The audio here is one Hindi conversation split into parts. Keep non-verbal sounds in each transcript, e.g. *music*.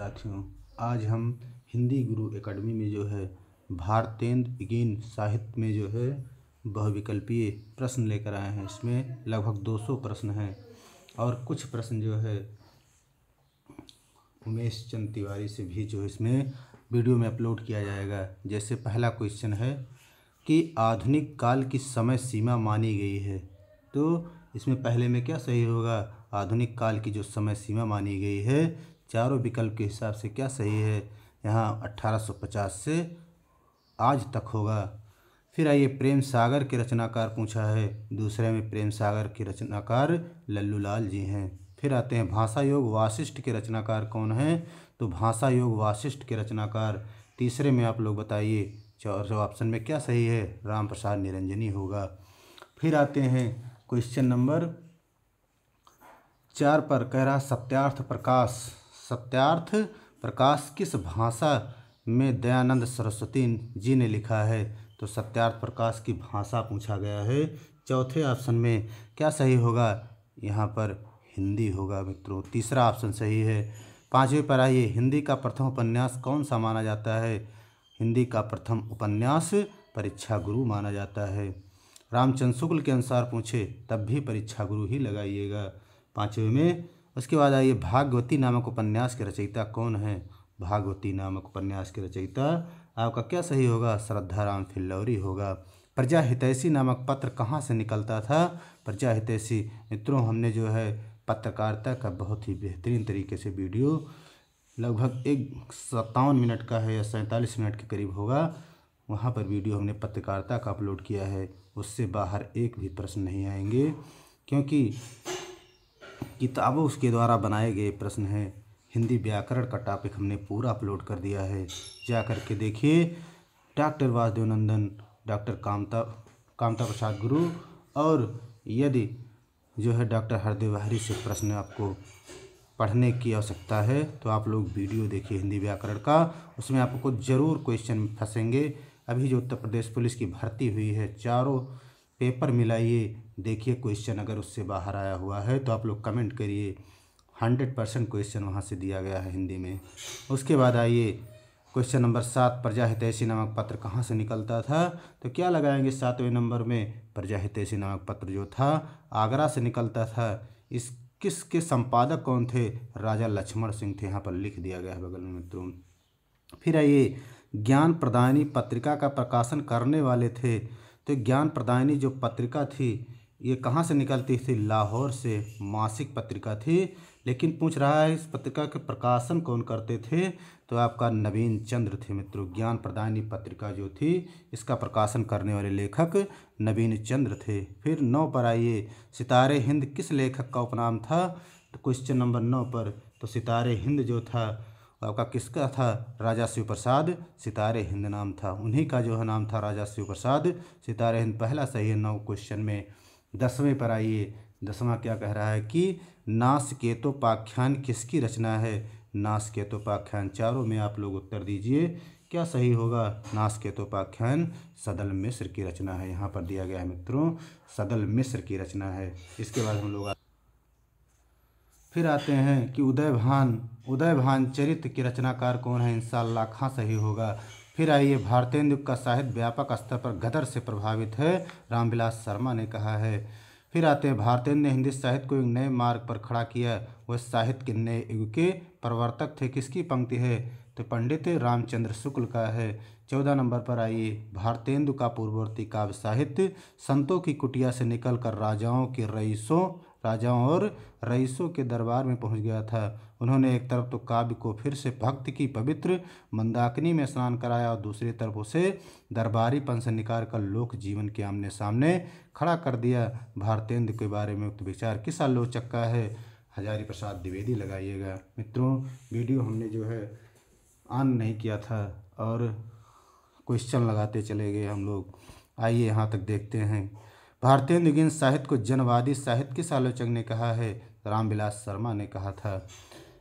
साथियों आज हम हिंदी गुरु एकेडमी में जो है भारतेंद्र गिन साहित्य में जो है बहुविकल्पीय प्रश्न लेकर आए हैं इसमें लगभग 200 प्रश्न हैं और कुछ प्रश्न जो है उमेश चंद तिवारी से भी जो इसमें वीडियो में अपलोड किया जाएगा जैसे पहला क्वेश्चन है कि आधुनिक काल की समय सीमा मानी गई है तो इसमें पहले में क्या सही होगा आधुनिक काल की जो समय सीमा मानी गई है चारों विकल्प के हिसाब से क्या सही है यहाँ 1850 से आज तक होगा फिर आइए प्रेम सागर के रचनाकार पूछा है दूसरे में प्रेम सागर के रचनाकार लल्लू लाल जी हैं फिर आते हैं भाषा योग वासिष्ठ के रचनाकार कौन हैं तो भाषा योग वासिष्ठ के रचनाकार तीसरे में आप लोग बताइए चौथे ऑप्शन में क्या सही है राम प्रसाद निरंजनी होगा फिर आते हैं क्वेश्चन नंबर चार पर कह रहा सत्यार्थ प्रकाश सत्यार्थ प्रकाश किस भाषा में दयानंद सरस्वती जी ने लिखा है तो सत्यार्थ प्रकाश की भाषा पूछा गया है चौथे ऑप्शन में क्या सही होगा यहाँ पर हिंदी होगा मित्रों तीसरा ऑप्शन सही है पाँचवें पर आइए हिंदी का प्रथम उपन्यास कौन सा माना जाता है हिंदी का प्रथम उपन्यास परीक्षा गुरु माना जाता है रामचंद्र शुक्ल के अनुसार पूछे तब भी परीक्षा गुरु ही लगाइएगा पाँचवें में उसके बाद आइए भागवती नामक उपन्यास के रचयिता कौन है भागवती नामक उपन्यास के रचयिता आपका क्या सही होगा श्रद्धा राम फिल्लौरी होगा प्रजा हितैषी नामक पत्र कहाँ से निकलता था प्रजा हितैषी मित्रों हमने जो है पत्रकारिता का बहुत ही बेहतरीन तरीके से वीडियो लगभग एक सत्तावन मिनट का है या सैंतालीस मिनट के करीब होगा वहाँ पर वीडियो हमने पत्रकारिता का अपलोड किया है उससे बाहर एक भी प्रश्न नहीं आएंगे क्योंकि किताबों उसके द्वारा बनाए गए प्रश्न हैं हिंदी व्याकरण का टॉपिक हमने पूरा अपलोड कर दिया है जा कर के देखिए डॉक्टर वासुदेव नंदन डॉक्टर कामता कामता प्रसाद गुरु और यदि जो है डॉक्टर हरदेव हरी से प्रश्न आपको पढ़ने की आवश्यकता है तो आप लोग वीडियो देखिए हिंदी व्याकरण का उसमें आपको ज़रूर क्वेश्चन फंसेंगे अभी जो उत्तर प्रदेश पुलिस की भर्ती हुई है चारों पेपर मिलाइए देखिए क्वेश्चन अगर उससे बाहर आया हुआ है तो आप लोग कमेंट करिए हंड्रेड परसेंट क्वेश्चन वहाँ से दिया गया है हिंदी में उसके बाद आइए क्वेश्चन नंबर सात प्रजा हितैषी नामक पत्र कहाँ से निकलता था तो क्या लगाएंगे सातवें नंबर में प्रजा हितैषी नामक पत्र जो था आगरा से निकलता था इस किसके संपादक कौन थे राजा लक्ष्मण सिंह थे यहाँ पर लिख दिया गया है बगल में मित्रों फिर आइए ज्ञान प्रदानी पत्रिका का प्रकाशन करने वाले थे तो ज्ञान प्रदायनी जो पत्रिका थी ये कहाँ से निकलती थी लाहौर से मासिक पत्रिका थी लेकिन पूछ रहा है इस पत्रिका के प्रकाशन कौन करते थे तो आपका नवीन चंद्र थे मित्रों ज्ञान प्रदायनी पत्रिका जो थी इसका प्रकाशन करने वाले लेखक नवीन चंद्र थे फिर नौ पर आइए सितारे हिंद किस लेखक का उपनाम था तो क्वेश्चन नंबर नौ पर तो सितारे हिंद जो था तो आपका किसका था राजा शिव प्रसाद सितारे हिंद नाम था उन्हीं का जो है नाम था राजा शिव प्रसाद सितारे हिंद पहला सही है नौ क्वेश्चन में दसवें पर आइए दसवां क्या कह रहा है कि नास किसकी रचना है नास चारों में आप लोग उत्तर दीजिए क्या सही होगा नास सदल मिश्र की रचना है यहाँ पर दिया गया है मित्रों सदल मिश्र की रचना है इसके बाद हम लोग फिर आते हैं कि उदय भान उदय भान चरित्र के रचनाकार कौन है इंशाला खां सही होगा फिर आइए भारतेंदु का साहित्य व्यापक स्तर पर गदर से प्रभावित है रामविलास शर्मा ने कहा है फिर आते हैं भारतेंद्र ने हिंदी साहित्य को एक नए मार्ग पर खड़ा किया वह साहित्य के नए युग के प्रवर्तक थे किसकी पंक्ति है तो पंडित रामचंद्र शुक्ल का है चौदह नंबर पर आइए भारतेंदु का पूर्ववर्ती काव्य साहित्य संतों की कुटिया से निकलकर राजाओं के रईसों राजाओं और रईसों के दरबार में पहुंच गया था उन्होंने एक तरफ तो काव्य को फिर से भक्त की पवित्र मंदाकिनी में स्नान कराया और दूसरी तरफ उसे दरबारीपन से निकाल कर लोक जीवन के आमने सामने खड़ा कर दिया भारतेंद्र के बारे में उक्त विचार किस आलोचक का है हजारी प्रसाद द्विवेदी लगाइएगा मित्रों वीडियो हमने जो है ऑन नहीं किया था और क्वेश्चन लगाते चले गए हम लोग आइए यहाँ तक देखते हैं भारतीय गिन साहित्य को जनवादी साहित्य के आलोचक ने कहा है रामविलास शर्मा ने कहा था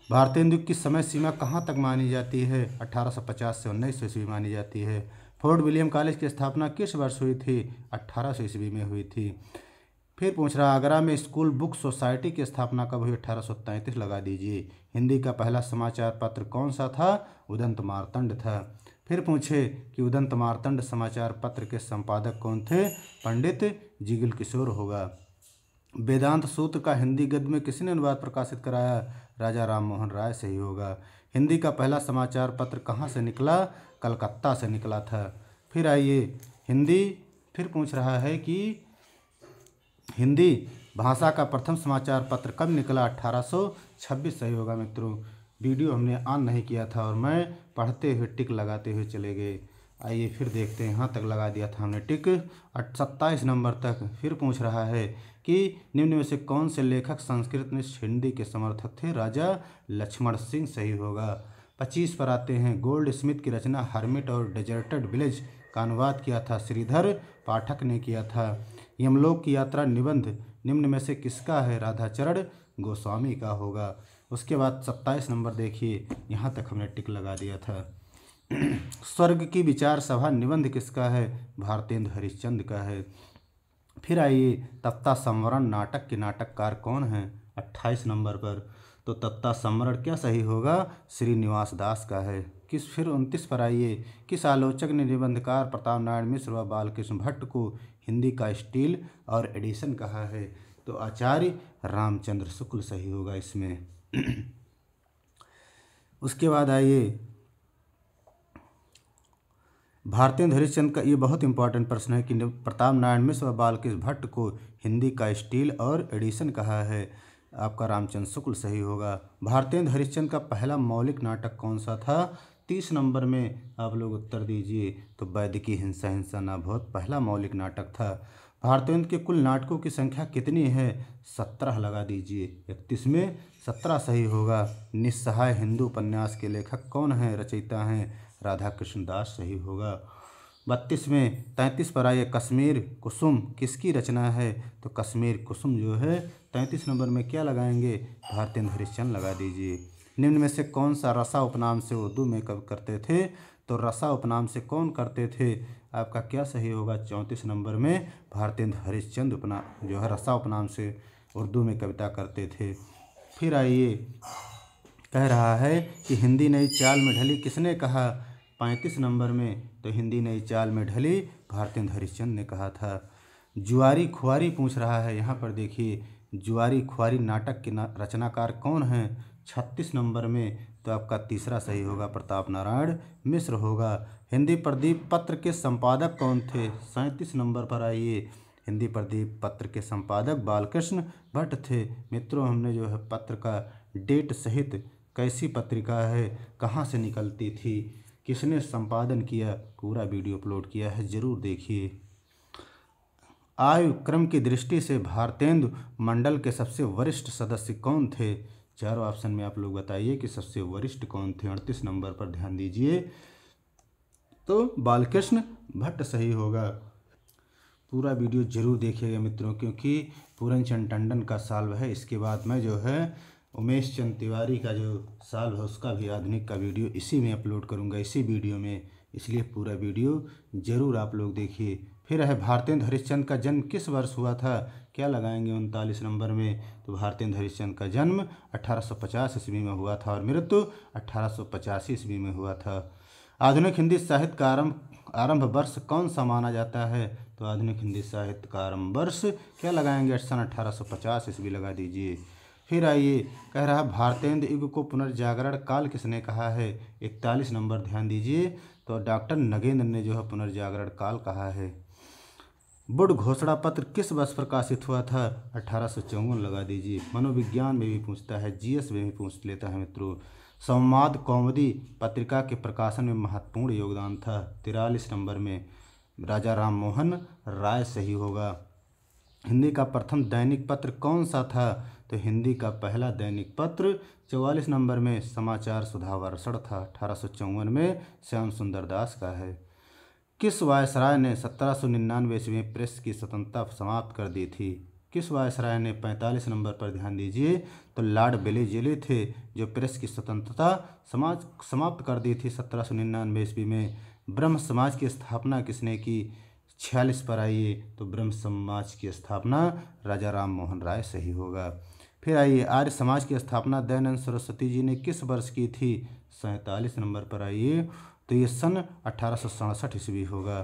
भारतेंदु की समय सीमा कहाँ तक मानी जाती है 1850 से उन्नीस सौ ईस्वी मानी जाती है फोर्ट विलियम कॉलेज की स्थापना किस वर्ष हुई थी अट्ठारह सौ ईस्वी में हुई थी फिर पूछ रहा आगरा में स्कूल बुक सोसाइटी की स्थापना कब हुई अठारह लगा दीजिए हिंदी का पहला समाचार पत्र कौन सा था उदंत मारतंड था फिर पूछे कि उदंत मारतंड समाचार पत्र के संपादक कौन थे पंडित जिगिल किशोर होगा वेदांत सूत्र का हिंदी गद्य में किसने अनुवाद प्रकाशित कराया राजा राम मोहन राय से ही होगा हिंदी का पहला समाचार पत्र कहाँ से निकला कलकत्ता से निकला था फिर आइए हिंदी फिर पूछ रहा है कि हिंदी भाषा का प्रथम समाचार पत्र कब निकला 1826 सही होगा मित्रों वीडियो हमने ऑन नहीं किया था और मैं पढ़ते हुए टिक लगाते हुए चले गए आइए फिर देखते हैं यहाँ तक लगा दिया था हमने टिक सत्ताईस नंबर तक फिर पूछ रहा है कि निम्न में से कौन से लेखक संस्कृत में हिंदी के समर्थक थे राजा लक्ष्मण सिंह सही होगा पच्चीस पर आते हैं गोल्ड स्मिथ की रचना हर्मिट और डेजर्टेड विलेज का अनुवाद किया था श्रीधर पाठक ने किया था यमलोक की यात्रा निबंध निम्न में से किसका है राधाचरण गोस्वामी का होगा उसके बाद सत्ताईस नंबर देखिए यहाँ तक हमने टिक लगा दिया था *clears throat* स्वर्ग की विचार सभा निबंध किसका है भारतेंद्र हरिश्चंद का है फिर आइए तत्ता संवरण नाटक के नाटककार कौन हैं अट्ठाईस नंबर पर तो तत्ता संवरण क्या सही होगा श्रीनिवास दास का है किस फिर उनतीस पर आइए किस आलोचक ने निबंधकार प्रताप नारायण मिश्र व बालकृष्ण भट्ट को हिंदी का स्टील और एडिशन कहा है तो आचार्य रामचंद्र शुक्ल सही होगा इसमें *clears throat* उसके बाद आइए भारतीय हरिश्चंद्र का ये बहुत इंपॉर्टेंट प्रश्न है कि प्रताप नारायण मिश्र और बालकृष्ण भट्ट को हिंदी का स्टील और एडिशन कहा है आपका रामचंद्र शुक्ल सही होगा भारतीय हरिश्चंद्र का पहला मौलिक नाटक कौन सा था तीस नंबर में आप लोग उत्तर दीजिए तो वैदिकी हिंसा हिंसा ना बहुत पहला मौलिक नाटक था भारतेंद्र के कुल नाटकों की संख्या कितनी है सत्रह लगा दीजिए इकतीस में सत्रह सही होगा निस्सहाय हिंदू उपन्यास के लेखक कौन हैं रचयिता हैं राधा कृष्ण दास सही होगा बत्तीस में तैंतीस पर आइए कश्मीर कुसुम किसकी रचना है तो कश्मीर कुसुम जो है तैंतीस नंबर में क्या लगाएंगे भारतेंद्र हरिश्चंद लगा दीजिए निम्न में से कौन सा रसा उपनाम से उर्दू में कब करते थे तो रसा उपनाम से कौन करते थे आपका क्या सही होगा चौंतीस नंबर में भारतेंद्र हरिश्चंद उपना जो है रसा उपनाम से उर्दू में कविता करते थे फिर आइए कह रहा है कि हिंदी नई चाल में ढली किसने कहा पैंतीस नंबर में तो हिंदी नई चाल में ढली भारती हरिश्चंद ने कहा था जुआरी खुआरी पूछ रहा है यहाँ पर देखिए जुआरी खुआरी नाटक के ना, रचनाकार कौन हैं छत्तीस नंबर में तो आपका तीसरा सही होगा प्रताप नारायण मिश्र होगा हिंदी प्रदीप पत्र के संपादक कौन थे सैंतीस नंबर पर आइए हिंदी प्रदीप पत्र के संपादक बालकृष्ण भट्ट थे मित्रों हमने जो है पत्र का डेट सहित कैसी पत्रिका है कहाँ से निकलती थी किसने संपादन किया पूरा वीडियो अपलोड किया है ज़रूर देखिए आयु क्रम की दृष्टि से भारतेंदु मंडल के सबसे वरिष्ठ सदस्य कौन थे चारों ऑप्शन में आप लोग बताइए कि सबसे वरिष्ठ कौन थे अड़तीस नंबर पर ध्यान दीजिए तो बालकृष्ण भट्ट सही होगा पूरा वीडियो ज़रूर देखिएगा मित्रों क्योंकि पूरन चंद टंडन का साल्व है इसके बाद में जो है उमेश चंद तिवारी का जो साल्व है उसका भी आधुनिक का वीडियो इसी में अपलोड करूँगा इसी वीडियो में इसलिए पूरा वीडियो ज़रूर आप लोग देखिए फिर है भारतेंद्र हरिश्चंद का जन्म किस वर्ष हुआ था क्या लगाएंगे उनतालीस नंबर में तो भारतेंद्र हरिश्चंद का जन्म 1850 ईस्वी में हुआ था और मृत्यु अठारह ईस्वी में हुआ था आधुनिक हिंदी साहित्य का आरंभ आरंभ वर्ष कौन सा माना जाता है तो आधुनिक हिंदी साहित्य का आरंभ वर्ष क्या लगाएंगे सन अठारह सौ पचास ईस्वी लगा दीजिए फिर आइए कह रहा भारतेंद्र युग को पुनर्जागरण काल किसने कहा है इकतालीस नंबर ध्यान दीजिए तो डॉक्टर नगेंद्र ने जो है पुनर्जागरण काल कहा है बुढ़ घोषणा पत्र किस वर्ष प्रकाशित हुआ था अठारह लगा दीजिए मनोविज्ञान में भी पूछता है जीएस में भी पूछ लेता है मित्रों संवाद कौमदी पत्रिका के प्रकाशन में महत्वपूर्ण योगदान था तिरालीस नंबर में राजा राम मोहन राय सही होगा हिंदी का प्रथम दैनिक पत्र कौन सा था तो हिंदी का पहला दैनिक पत्र चौवालीस नंबर में समाचार वर्षण था अठारह में श्याम सुंदर दास का है किस वायसराय ने सत्रह सौ निन्यानवे ईस्वी में प्रेस की स्वतंत्रता समाप्त कर दी थी किस वायसराय ने 45 नंबर पर ध्यान दीजिए तो लॉर्ड जेले थे जो प्रेस की स्वतंत्रता समाज समाप्त कर दी थी सत्रह सौ निन्यानवे ईस्वी में ब्रह्म समाज की स्थापना किसने की छियालीस पर आइए तो ब्रह्म समाज की स्थापना राजा राम मोहन राय सही होगा फिर आइए आर्य समाज की स्थापना दयानंद सरस्वती जी ने किस वर्ष की थी सैंतालीस नंबर पर आइए तो ये सन अठारह सौ ईस्वी होगा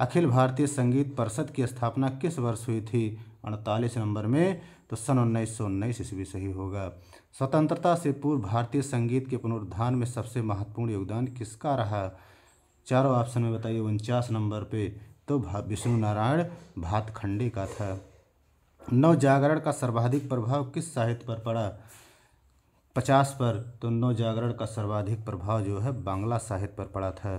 अखिल भारतीय संगीत परिषद की स्थापना किस वर्ष हुई थी अड़तालीस नंबर में तो सन उन्नीस सौ उन्नीस ईस्वी सही होगा स्वतंत्रता से पूर्व भारतीय संगीत के पुनरुद्धान में सबसे महत्वपूर्ण योगदान किसका रहा चारों ऑप्शन में बताइए उनचास नंबर पे तो विष्णु नारायण भातखंडे का था नव जागरण का सर्वाधिक प्रभाव किस साहित्य पर पड़ा पचास पर तो नव जागरण का सर्वाधिक प्रभाव जो है बांग्ला साहित्य पर पड़ा था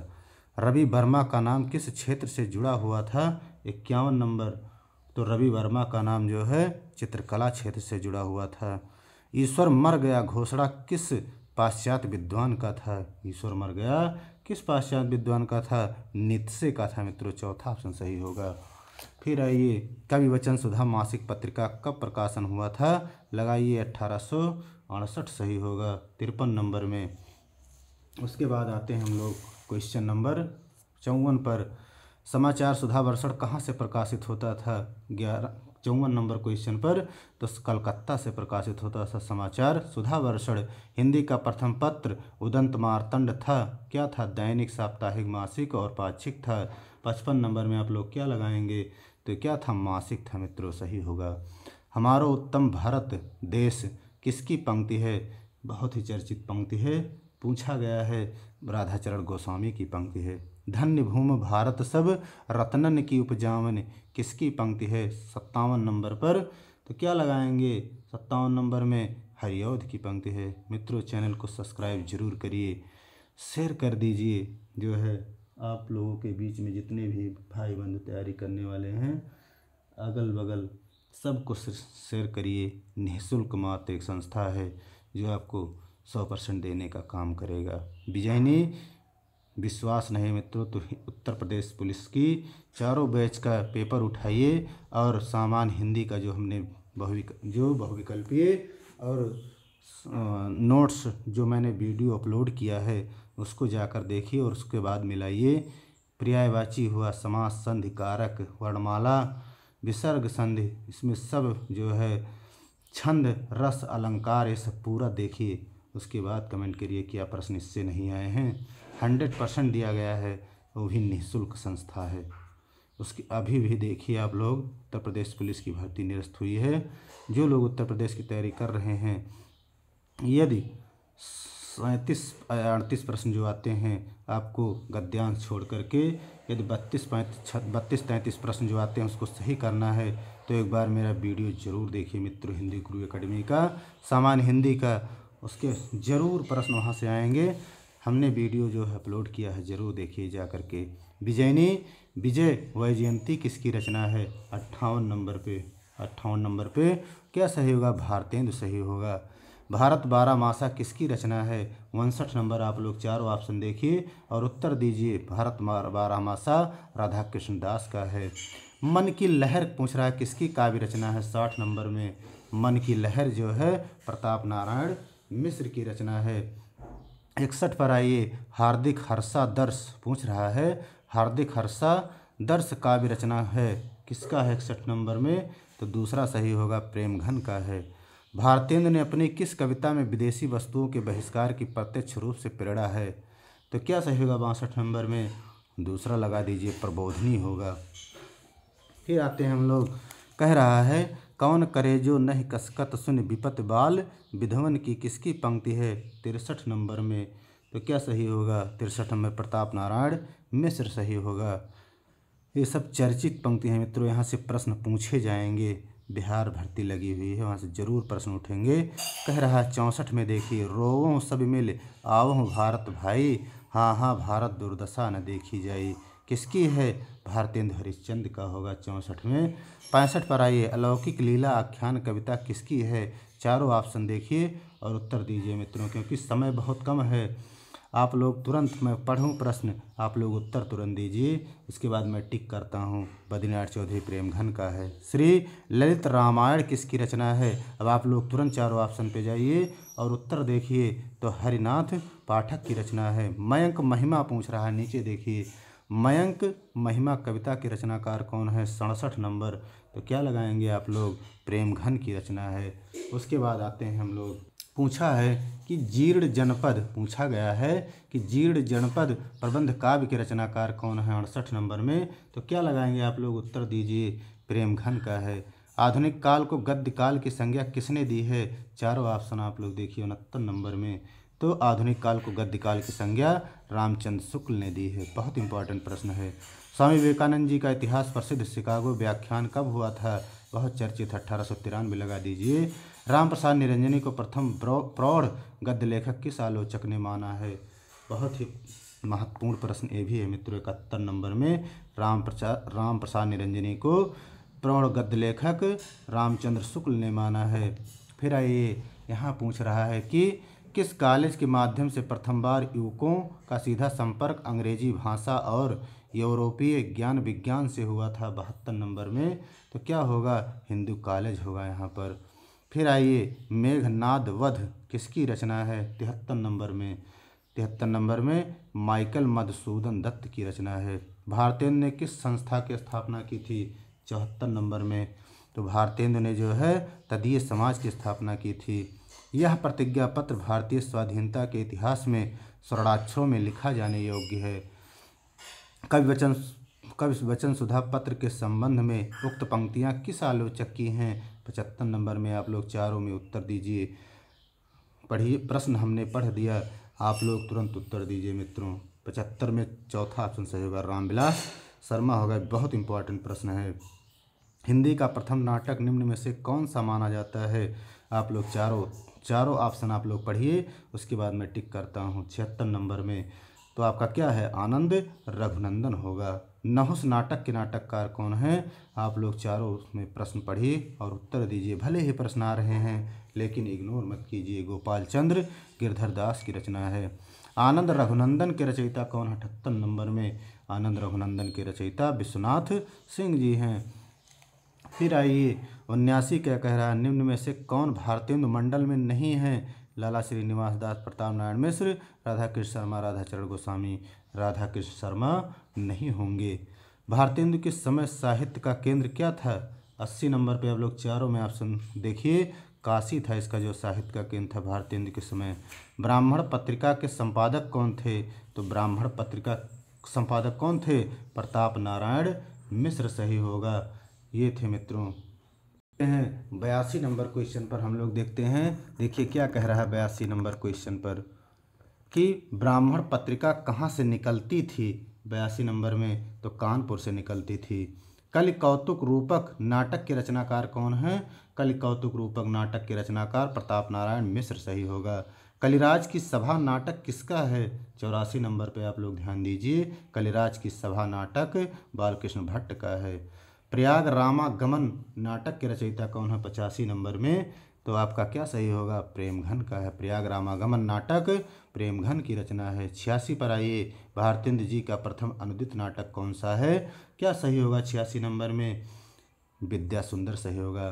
रवि वर्मा का नाम किस क्षेत्र से जुड़ा हुआ था इक्यावन नंबर तो रवि वर्मा का नाम जो है चित्रकला क्षेत्र से जुड़ा हुआ था ईश्वर मर गया घोषणा किस पाश्चात्य विद्वान का था ईश्वर मर गया किस पाश्चात विद्वान का था नित्से का था मित्रों चौथा ऑप्शन सही होगा फिर आइए कवि वचन सुधा मासिक पत्रिका कब प्रकाशन हुआ था लगाइए अट्ठारह सही होगा तिरपन नंबर में उसके बाद आते हैं हम लोग क्वेश्चन नंबर चौवन पर समाचार सुधा वर्षण कहाँ से प्रकाशित होता था ग्यारह चौवन नंबर क्वेश्चन पर तो कलकत्ता से प्रकाशित होता था समाचार सुधा वर्षण हिंदी का प्रथम पत्र उदंत मारतंड था क्या था दैनिक साप्ताहिक मासिक और पाक्षिक था पचपन नंबर में आप लोग क्या लगाएंगे तो क्या था मासिक था मित्रों सही होगा हमारा उत्तम भारत देश किसकी पंक्ति है बहुत ही चर्चित पंक्ति है पूछा गया है राधाचरण गोस्वामी की पंक्ति है धन्य भूम भारत सब रत्नन की उपजावन किसकी पंक्ति है सत्तावन नंबर पर तो क्या लगाएंगे सत्तावन नंबर में हरियाध की पंक्ति है मित्रों चैनल को सब्सक्राइब जरूर करिए शेयर कर दीजिए जो है आप लोगों के बीच में जितने भी भाई बंधु तैयारी करने वाले हैं अगल बगल सबको शेयर करिए निःशुल्क मात्र एक संस्था है जो आपको सौ परसेंट देने का काम करेगा विजयनी विश्वास नहीं मित्रों तो उत्तर प्रदेश पुलिस की चारों बैच का पेपर उठाइए और सामान्य हिंदी का जो हमने बहुविक जो बहुविकल्पीय और नोट्स जो मैंने वीडियो अपलोड किया है उसको जाकर देखिए और उसके बाद मिलाइए पर्यायवाची हुआ समास संधि कारक वर्णमाला विसर्ग संधि इसमें सब जो है छंद रस अलंकार ये सब पूरा देखिए उसके बाद कमेंट करिए क्या प्रश्न इससे नहीं आए हैं हंड्रेड परसेंट दिया गया है वो भी निःशुल्क संस्था है उसकी अभी भी देखिए आप लोग उत्तर प्रदेश पुलिस की भर्ती निरस्त हुई है जो लोग उत्तर प्रदेश की तैयारी कर रहे हैं यदि सैंतीस अड़तीस परसेंट जो आते हैं आपको गद्यांश छोड़ करके यदि बत्तीस पैंतीस बत्तीस तैंतीस प्रश्न जो आते हैं उसको सही करना है तो एक बार मेरा वीडियो ज़रूर देखिए मित्र हिंदी गुरु एकेडमी का सामान्य हिंदी का उसके ज़रूर प्रश्न वहाँ से आएंगे हमने वीडियो जो है अपलोड किया है ज़रूर देखिए जा कर के विजयनी विजय वैजयंती किसकी रचना है अट्ठावन नंबर पे अट्ठावन नंबर पे क्या सही होगा भारतेंदु सही होगा भारत बारह मासा किसकी रचना है उनसठ नंबर आप लोग चारों ऑप्शन देखिए और उत्तर दीजिए भारत बारह मासा राधा कृष्ण दास का है मन की लहर पूछ रहा है किसकी काव्य रचना है साठ नंबर में मन की लहर जो है प्रताप नारायण मिश्र की रचना है इकसठ पर आइए हार्दिक हर्षा दर्श पूछ रहा है हार्दिक हर्षा दर्श काव्य रचना है किसका है इकसठ नंबर में तो दूसरा सही होगा प्रेम घन का है भारतेंद्र ने अपनी किस कविता में विदेशी वस्तुओं के बहिष्कार की प्रत्यक्ष रूप से प्रेरणा है तो क्या सही होगा बासठ नंबर में दूसरा लगा दीजिए प्रबोधनी होगा फिर आते हैं हम लोग कह रहा है कौन करे जो नह कसकत सुन विपत बाल विधवन की किसकी पंक्ति है तिरसठ नंबर में तो क्या सही होगा तिरसठ नंबर प्रताप नारायण मिश्र सही होगा ये सब चर्चित पंक्ति हैं मित्रों यहाँ से प्रश्न पूछे जाएंगे बिहार भर्ती लगी हुई है वहाँ से जरूर प्रश्न उठेंगे कह रहा है चौंसठ में देखिए रोवों सब मिल आवो भारत भाई हाँ हाँ भारत दुर्दशा न देखी जाए किसकी है भारतेंद्र हरिश्चंद का होगा चौंसठ में पैंसठ पर आइए अलौकिक लीला आख्यान कविता किसकी है चारों ऑप्शन देखिए और उत्तर दीजिए मित्रों क्योंकि समय बहुत कम है आप लोग तुरंत मैं पढ़ूं प्रश्न आप लोग उत्तर तुरंत दीजिए उसके बाद मैं टिक करता हूं बद्रीनाथ चौधरी प्रेमघन का है श्री ललित रामायण किसकी रचना है अब आप लोग तुरंत चारों ऑप्शन पे जाइए और उत्तर देखिए तो हरिनाथ पाठक की रचना है मयंक महिमा पूछ रहा है नीचे देखिए मयंक महिमा कविता के रचनाकार कौन है सड़सठ नंबर तो क्या लगाएंगे आप लोग प्रेम घन की रचना है उसके बाद आते हैं हम लोग पूछा है कि जीर्ण जनपद पूछा गया है कि जीर्ण जनपद प्रबंध काव्य के रचनाकार कौन है अड़सठ नंबर में तो क्या लगाएंगे आप लोग उत्तर दीजिए प्रेम घन का है आधुनिक काल को गद्य काल की संज्ञा किसने दी है चारों ऑप्शन आप लोग देखिए उनहत्तर नंबर में तो आधुनिक काल को गद्य काल की संज्ञा रामचंद्र शुक्ल ने दी है बहुत इंपॉर्टेंट प्रश्न है स्वामी विवेकानंद जी का इतिहास प्रसिद्ध शिकागो व्याख्यान कब हुआ था बहुत चर्चित अठारह सौ तिरानवे लगा दीजिए राम प्रसाद निरंजनी को प्रथम प्रौढ़ गद्य लेखक किस आलोचक ने माना है बहुत ही महत्वपूर्ण प्रश्न ये भी है मित्र इकहत्तर नंबर में राम प्रसाद राम प्रसाद निरंजनी को प्रौढ़ गद्य लेखक रामचंद्र शुक्ल ने माना है फिर आइए यहाँ पूछ रहा है कि किस कॉलेज के माध्यम से प्रथम बार युवकों का सीधा संपर्क अंग्रेजी भाषा और यूरोपीय ज्ञान विज्ञान से हुआ था बहत्तर नंबर में तो क्या होगा हिंदू कॉलेज होगा यहाँ पर फिर आइए मेघनाद वध किसकी रचना है तिहत्तर नंबर में तिहत्तर नंबर में माइकल मधुसूदन दत्त की रचना है भारतेंद्र ने किस संस्था की स्थापना की थी चौहत्तर नंबर में तो भारतेंद्र ने जो है तदीय समाज की स्थापना की थी यह प्रतिज्ञा पत्र भारतीय स्वाधीनता के इतिहास में स्वर्णाक्षरों में लिखा जाने योग्य है कवि वचन कवि वचन सुधा पत्र के संबंध में उक्त पंक्तियाँ किस आलोचक की हैं पचहत्तर नंबर में आप लोग चारों में उत्तर दीजिए पढ़िए प्रश्न हमने पढ़ दिया आप लोग तुरंत उत्तर दीजिए मित्रों पचहत्तर में चौथा ऑप्शन सही होगा रामविलास शर्मा होगा बहुत इंपॉर्टेंट प्रश्न है हिंदी का प्रथम नाटक निम्न में से कौन सा माना जाता है आप लोग चारों चारों ऑप्शन आप लोग पढ़िए उसके बाद मैं टिक करता हूँ छिहत्तर नंबर में तो आपका क्या है आनंद रघुनंदन होगा नहुस नाटक के नाटककार कौन हैं आप लोग चारों उसमें प्रश्न पढ़िए और उत्तर दीजिए भले ही प्रश्न आ रहे हैं लेकिन इग्नोर मत कीजिए गोपाल चंद्र गिरधर दास की रचना है आनंद रघुनंदन के रचयिता कौन है अठहत्तर नंबर में आनंद रघुनंदन के रचयिता विश्वनाथ सिंह जी हैं फिर आइए उन्यासी क्या कह रहा है निम्न में से कौन भारतेंदु मंडल में नहीं है लाला श्रीनिवास दास प्रताप नारायण मिश्र राधा कृष्ण शर्मा राधा चरण गोस्वामी राधा कृष्ण शर्मा नहीं होंगे भारतेंदु के समय साहित्य का केंद्र क्या था अस्सी नंबर पे आप लोग चारों में ऑप्शन देखिए काशी था इसका जो साहित्य का केंद्र था भारतेंदु के समय ब्राह्मण पत्रिका के संपादक कौन थे तो ब्राह्मण पत्रिका संपादक कौन थे प्रताप नारायण मिश्र सही होगा ये थे मित्रों हैं बयासी नंबर क्वेश्चन पर हम लोग देखते हैं देखिए क्या कह रहा है बयासी नंबर क्वेश्चन पर कि ब्राह्मण पत्रिका कहाँ से निकलती थी बयासी नंबर में तो कानपुर से निकलती थी कल कौतुक रूपक नाटक के रचनाकार कौन हैं कल कौतुक रूपक नाटक के रचनाकार प्रताप नारायण मिश्र सही होगा कलिराज की सभा नाटक किसका है चौरासी नंबर पे आप लोग ध्यान दीजिए कलिराज की सभा नाटक बालकृष्ण भट्ट का है प्रयाग रामागमन नाटक के रचयिता कौन है पचासी नंबर में तो आपका क्या सही होगा प्रेमघन का है प्रयाग रामागमन नाटक प्रेमघन की रचना है छियासी पर आइए भारतेंद्र जी का प्रथम अनुदित नाटक कौन सा है क्या सही होगा छियासी नंबर में विद्या सुंदर सही होगा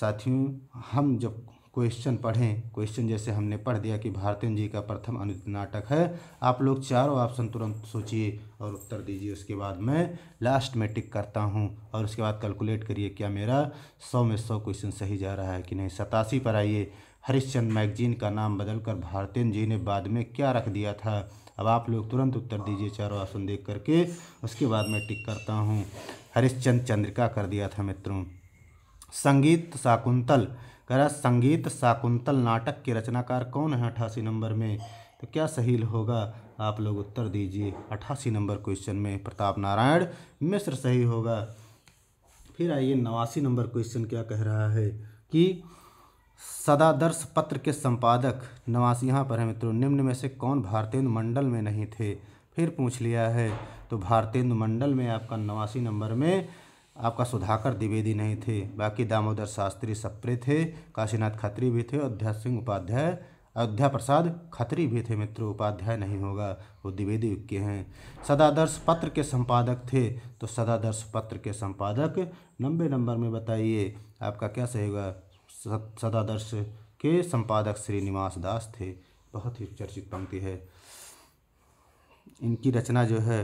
साथियों हम जब क्वेश्चन पढ़ें क्वेश्चन जैसे हमने पढ़ दिया कि भारतीय जी का प्रथम अनुदित नाटक है आप लोग चारों ऑप्शन तुरंत सोचिए और उत्तर दीजिए उसके बाद मैं लास्ट में टिक करता हूँ और उसके बाद कैलकुलेट करिए क्या मेरा सौ में सौ क्वेश्चन सही जा रहा है कि नहीं सतासी पर आइए हरिश्चंद मैगजीन का नाम बदलकर भारतीय जी ने बाद में क्या रख दिया था अब आप लोग तुरंत उत्तर दीजिए चारों ऑप्शन देख करके उसके बाद मैं टिक करता हूँ हरिश्चंद चंद्रिका कर दिया था मित्रों संगीत शाकुंतल कह संगीत शाकुंतल नाटक के रचनाकार कौन है अठासी नंबर में तो क्या सही होगा आप लोग उत्तर दीजिए अठासी नंबर क्वेश्चन में प्रताप नारायण मिश्र सही होगा फिर आइए नवासी नंबर क्वेश्चन क्या कह रहा है कि सदादर्श पत्र के संपादक नवासी यहाँ पर है मित्रों निम्न में से कौन भारतेंद्र मंडल में नहीं थे फिर पूछ लिया है तो भारतेंद्र मंडल में आपका नवासी नंबर में आपका सुधाकर द्विवेदी नहीं थे बाकी दामोदर शास्त्री सप्रे थे काशीनाथ खत्री भी थे अध्याय सिंह उपाध्याय अयोध्या प्रसाद खत्री भी थे मित्र उपाध्याय नहीं होगा वो द्विवेदी के हैं सदादर्श पत्र के संपादक थे तो सदादर्श पत्र के संपादक नंबे नंबर में बताइए आपका क्या सही होगा सदादर्श के संपादक श्रीनिवास दास थे बहुत ही चर्चित पंक्ति है इनकी रचना जो है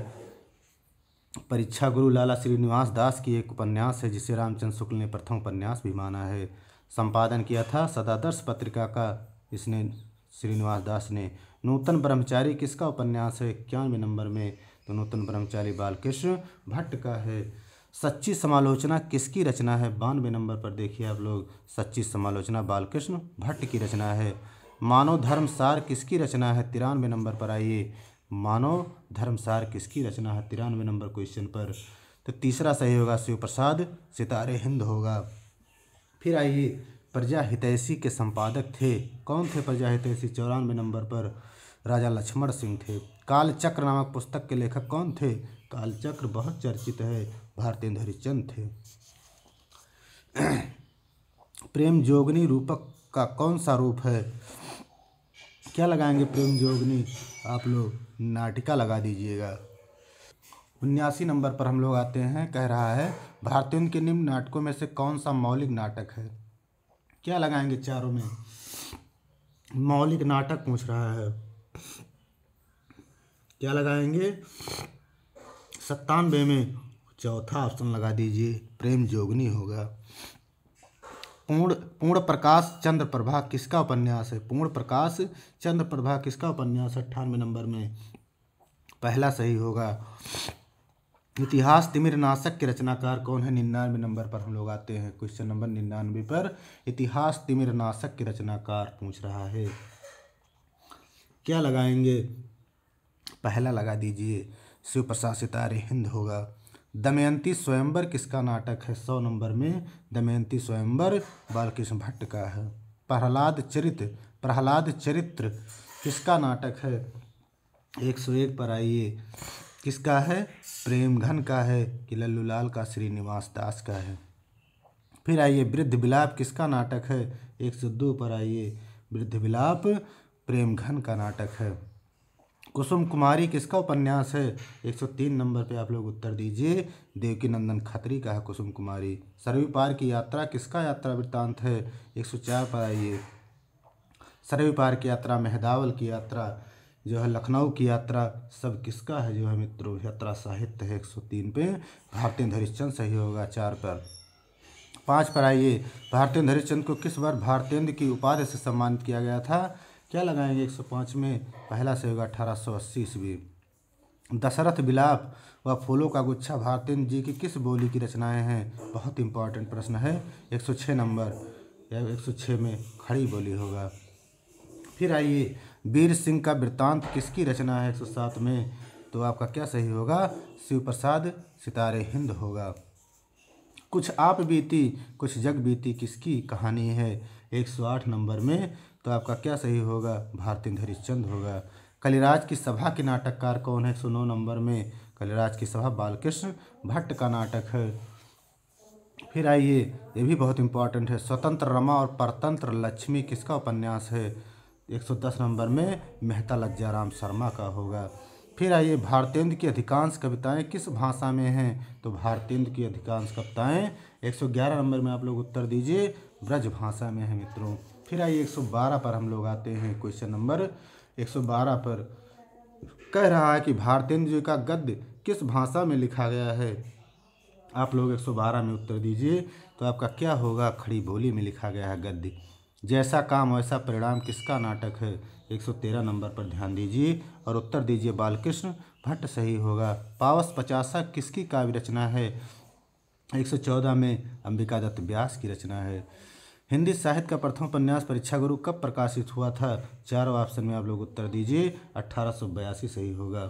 परीक्षा गुरु लाला श्रीनिवास दास की एक उपन्यास है जिसे रामचंद्र शुक्ल ने प्रथम उपन्यास भी माना है संपादन किया था सदादर्श पत्रिका का इसने श्रीनिवास दास ने नूतन ब्रह्मचारी किसका उपन्यास है इक्यानवे नंबर में तो नूतन ब्रह्मचारी बालकृष्ण भट्ट का है सच्ची समालोचना किसकी रचना है बानवे नंबर पर देखिए आप लोग सच्ची समालोचना बालकृष्ण भट्ट की रचना है मानव धर्म सार किसकी रचना है तिरानवे नंबर पर आइए मानव धर्मसार किसकी रचना है तिरानवे नंबर क्वेश्चन पर तो तीसरा सही होगा शिव प्रसाद सितारे हिंद होगा फिर आइए प्रजा हितैषी के संपादक थे कौन थे प्रजा हितैषी चौरानवे नंबर पर राजा लक्ष्मण सिंह थे कालचक्र नामक पुस्तक के लेखक कौन थे कालचक्र बहुत चर्चित है भारतेंद्र हरिचंद थे *clears throat* प्रेम जोगनी रूपक का कौन सा रूप है क्या लगाएंगे प्रेम जोगनी आप लोग नाटिका लगा दीजिएगा उन्यासी नंबर पर हम लोग आते हैं कह रहा है भारतीय के निम्न नाटकों में से कौन सा मौलिक नाटक है क्या लगाएंगे चारों में मौलिक नाटक पूछ रहा है क्या लगाएंगे सत्तानवे में चौथा ऑप्शन लगा दीजिए प्रेम जोगनी होगा पूर्ण पूर्ण प्रकाश चंद्र प्रभा किसका उपन्यास है पूर्ण प्रकाश चंद्र प्रभा किसका उपन्यास अट्ठानवे नंबर में पहला सही होगा इतिहास तिमिर नाशक के रचनाकार कौन है निन्यानवे नंबर पर हम लोग आते हैं क्वेश्चन नंबर निन्यानवे पर इतिहास तिमिर नाशक के रचनाकार पूछ रहा है क्या लगाएंगे पहला लगा दीजिए शिव प्रसाद सितारे हिंद होगा दमयंती स्वयंवर किसका नाटक है सौ नंबर में दमयंती स्वयंवर बालकृष्ण भट्ट का है प्रहलाद चरित्र प्रहलाद चरित्र किसका नाटक है एक सौ एक पर आइए किसका है प्रेम घन का है कि लल्लू लाल का श्रीनिवास दास का है फिर आइए वृद्ध विलाप किसका नाटक है एक सौ दो पर आइए वृद्ध विलाप प्रेम घन का नाटक है कुसुम कुमारी किसका उपन्यास है 103 नंबर पे आप लोग उत्तर दीजिए देवकी नंदन खत्री का है कुसुम कुमारी सर्वीपार की यात्रा किसका यात्रा वृत्तांत है 104 पर आइए सर्वीपार की यात्रा मेहदावल की यात्रा जो है लखनऊ की यात्रा सब किसका है जो है मित्रों यात्रा साहित्य है 103 पे भारतीय धरिश्चंद सही होगा चार पर पाँच पर आइए भारतीय धरिश्चंद को किस बार भारतेंद्र की उपाधि से सम्मानित किया गया था क्या लगाएंगे 105 में पहला से होगा अठारह सौ अस्सी ईस्वी दशरथ बिलाप व फूलों का गुच्छा भारतेंद्र जी की किस बोली की रचनाएं हैं बहुत इंपॉर्टेंट प्रश्न है 106 नंबर या 106 में खड़ी बोली होगा फिर आइए वीर सिंह का वृत्तांत किसकी रचना है 107 में तो आपका क्या सही होगा शिव प्रसाद सितारे हिंद होगा कुछ आप बीती कुछ जग बीती किसकी कहानी है 108 नंबर में तो आपका क्या सही होगा भारती हरिश्चंद होगा कलिराज की सभा के नाटककार कौन है सुनो नंबर में कलिराज की सभा बालकृष्ण भट्ट का नाटक है फिर आइए ये भी बहुत इंपॉर्टेंट है स्वतंत्र रमा और परतंत्र लक्ष्मी किसका उपन्यास है 110 नंबर में मेहता लज्जाराम शर्मा का होगा फिर आइए भारतेंद्र की अधिकांश कविताएं किस भाषा में हैं तो भारतेंद्र की अधिकांश कविताएं 111 नंबर में आप लोग उत्तर दीजिए ब्रज भाषा में है मित्रों फिर आइए 112 पर हम लोग आते हैं क्वेश्चन नंबर 112 पर कह रहा है कि भारतेंद्र जी का गद्य किस भाषा में लिखा गया है आप लोग 112 में उत्तर दीजिए तो आपका क्या होगा खड़ी बोली में लिखा गया है गद्य जैसा काम वैसा परिणाम किसका नाटक है 113 नंबर पर ध्यान दीजिए और उत्तर दीजिए बालकृष्ण भट्ट सही होगा पावस पचासा किसकी काव्य रचना है 114 में अंबिका दत्त व्यास की रचना है हिंदी साहित्य का प्रथम उपन्यास परीक्षा गुरु कब प्रकाशित हुआ था चारों ऑप्शन में आप लोग उत्तर दीजिए अट्ठारह सही होगा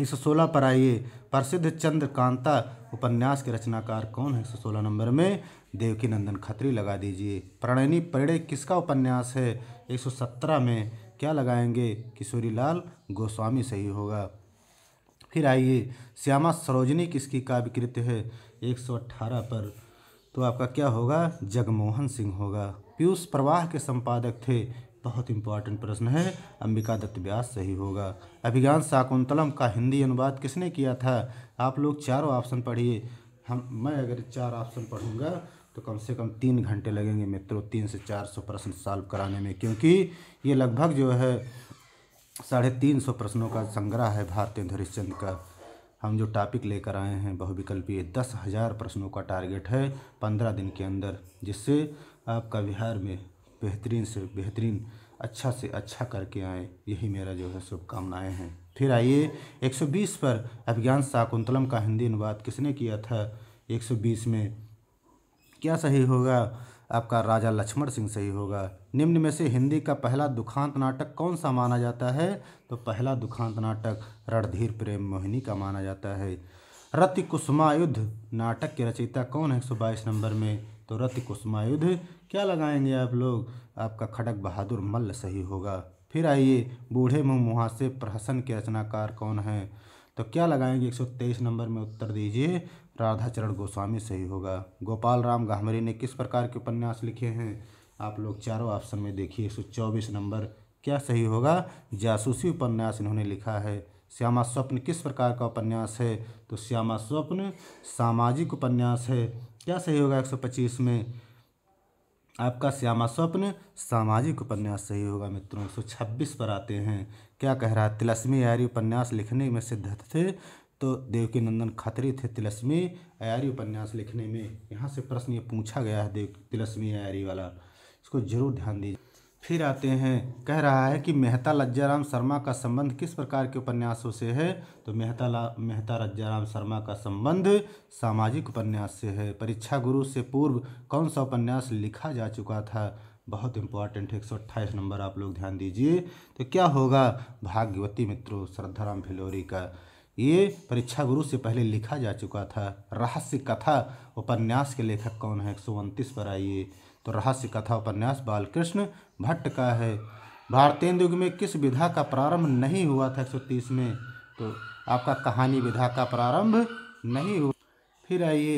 एक सौ सोलह पर आइए प्रसिद्ध चंद्रकांता उपन्यास के रचनाकार कौन है एक सौ सोलह नंबर में देवकी नंदन खत्री लगा दीजिए प्रणयनी परिणय किसका उपन्यास है एक सौ सत्रह में क्या लगाएंगे किशोरीलाल गोस्वामी सही होगा फिर आइए श्यामा सरोजनी किसकी काव्य कृत्य है एक सौ अट्ठारह पर तो आपका क्या होगा जगमोहन सिंह होगा पीयूष प्रवाह के संपादक थे बहुत इंपॉर्टेंट प्रश्न है अंबिका दत्त व्यास सही होगा अभिज्ञान शाकुंतलम का हिंदी अनुवाद किसने किया था आप लोग चारों ऑप्शन पढ़िए हम मैं अगर चार ऑप्शन पढ़ूंगा तो कम से कम तीन घंटे लगेंगे मित्रों तीन से चार सौ प्रश्न सॉल्व कराने में क्योंकि ये लगभग जो है साढ़े तीन सौ प्रश्नों का संग्रह है भारतीय हरिश्चंद्र का हम जो टॉपिक लेकर आए हैं बहुविकल्पीय दस हज़ार प्रश्नों का टारगेट है पंद्रह दिन के अंदर जिससे आपका बिहार में बेहतरीन से बेहतरीन अच्छा से अच्छा करके आए यही मेरा जो है शुभकामनाएँ हैं फिर आइए 120 पर अभिज्ञान शाकुंतलम का हिंदी अनुवाद किसने किया था 120 में क्या सही होगा आपका राजा लक्ष्मण सिंह सही होगा निम्न में से हिंदी का पहला दुखांत नाटक कौन सा माना जाता है तो पहला दुखांत नाटक रणधीर प्रेम मोहिनी का माना जाता है रति कुसुमायुद्ध नाटक के रचयिता कौन है एक नंबर में तो रति कुसुमायुद्ध क्या लगाएंगे आप लोग आपका खड़क बहादुर मल्ल सही होगा फिर आइए बूढ़े मुँह मुहासे प्रहसन के रचनाकार कौन हैं तो क्या लगाएंगे 123 नंबर में उत्तर दीजिए राधाचरण गोस्वामी सही होगा गोपाल राम गाहमरी ने किस प्रकार के उपन्यास लिखे हैं आप लोग चारों ऑप्शन में देखिए एक नंबर क्या सही होगा जासूसी उपन्यास इन्होंने लिखा है श्यामा स्वप्न किस प्रकार का उपन्यास है तो श्यामा स्वप्न सामाजिक उपन्यास है क्या सही होगा 125 में आपका श्यामा स्वप्न सामाजिक उपन्यास सही होगा मित्रों 126 पर आते हैं क्या कह रहा है तिलस्मी यारी उपन्यास लिखने में सिद्ध थे तो देवकी नंदन खतरे थे तिलस्मी अयारी उपन्यास लिखने में यहाँ से प्रश्न ये पूछा गया है देव तिलस्मी अयारी वाला इसको जरूर ध्यान दीजिए फिर आते हैं कह रहा है कि मेहता लज्जाराम शर्मा का संबंध किस प्रकार के उपन्यासों से है तो मेहता मेहता लज्जाराम शर्मा का संबंध सामाजिक उपन्यास से है परीक्षा गुरु से पूर्व कौन सा उपन्यास लिखा जा चुका था बहुत इंपॉर्टेंट है एक सौ अट्ठाईस नंबर आप लोग ध्यान दीजिए तो क्या होगा भाग्यवती मित्रों श्रद्धाराम भिलोरी का ये परीक्षा गुरु से पहले लिखा जा चुका था रहस्य कथा उपन्यास के लेखक कौन है एक सौ उनतीस पर आइए तो रहस्य कथा उपन्यास बालकृष्ण भट्ट का है भारतीय युग में किस विधा का प्रारंभ नहीं हुआ था एक सौ तीस में तो आपका कहानी विधा का प्रारंभ नहीं हुआ फिर आइए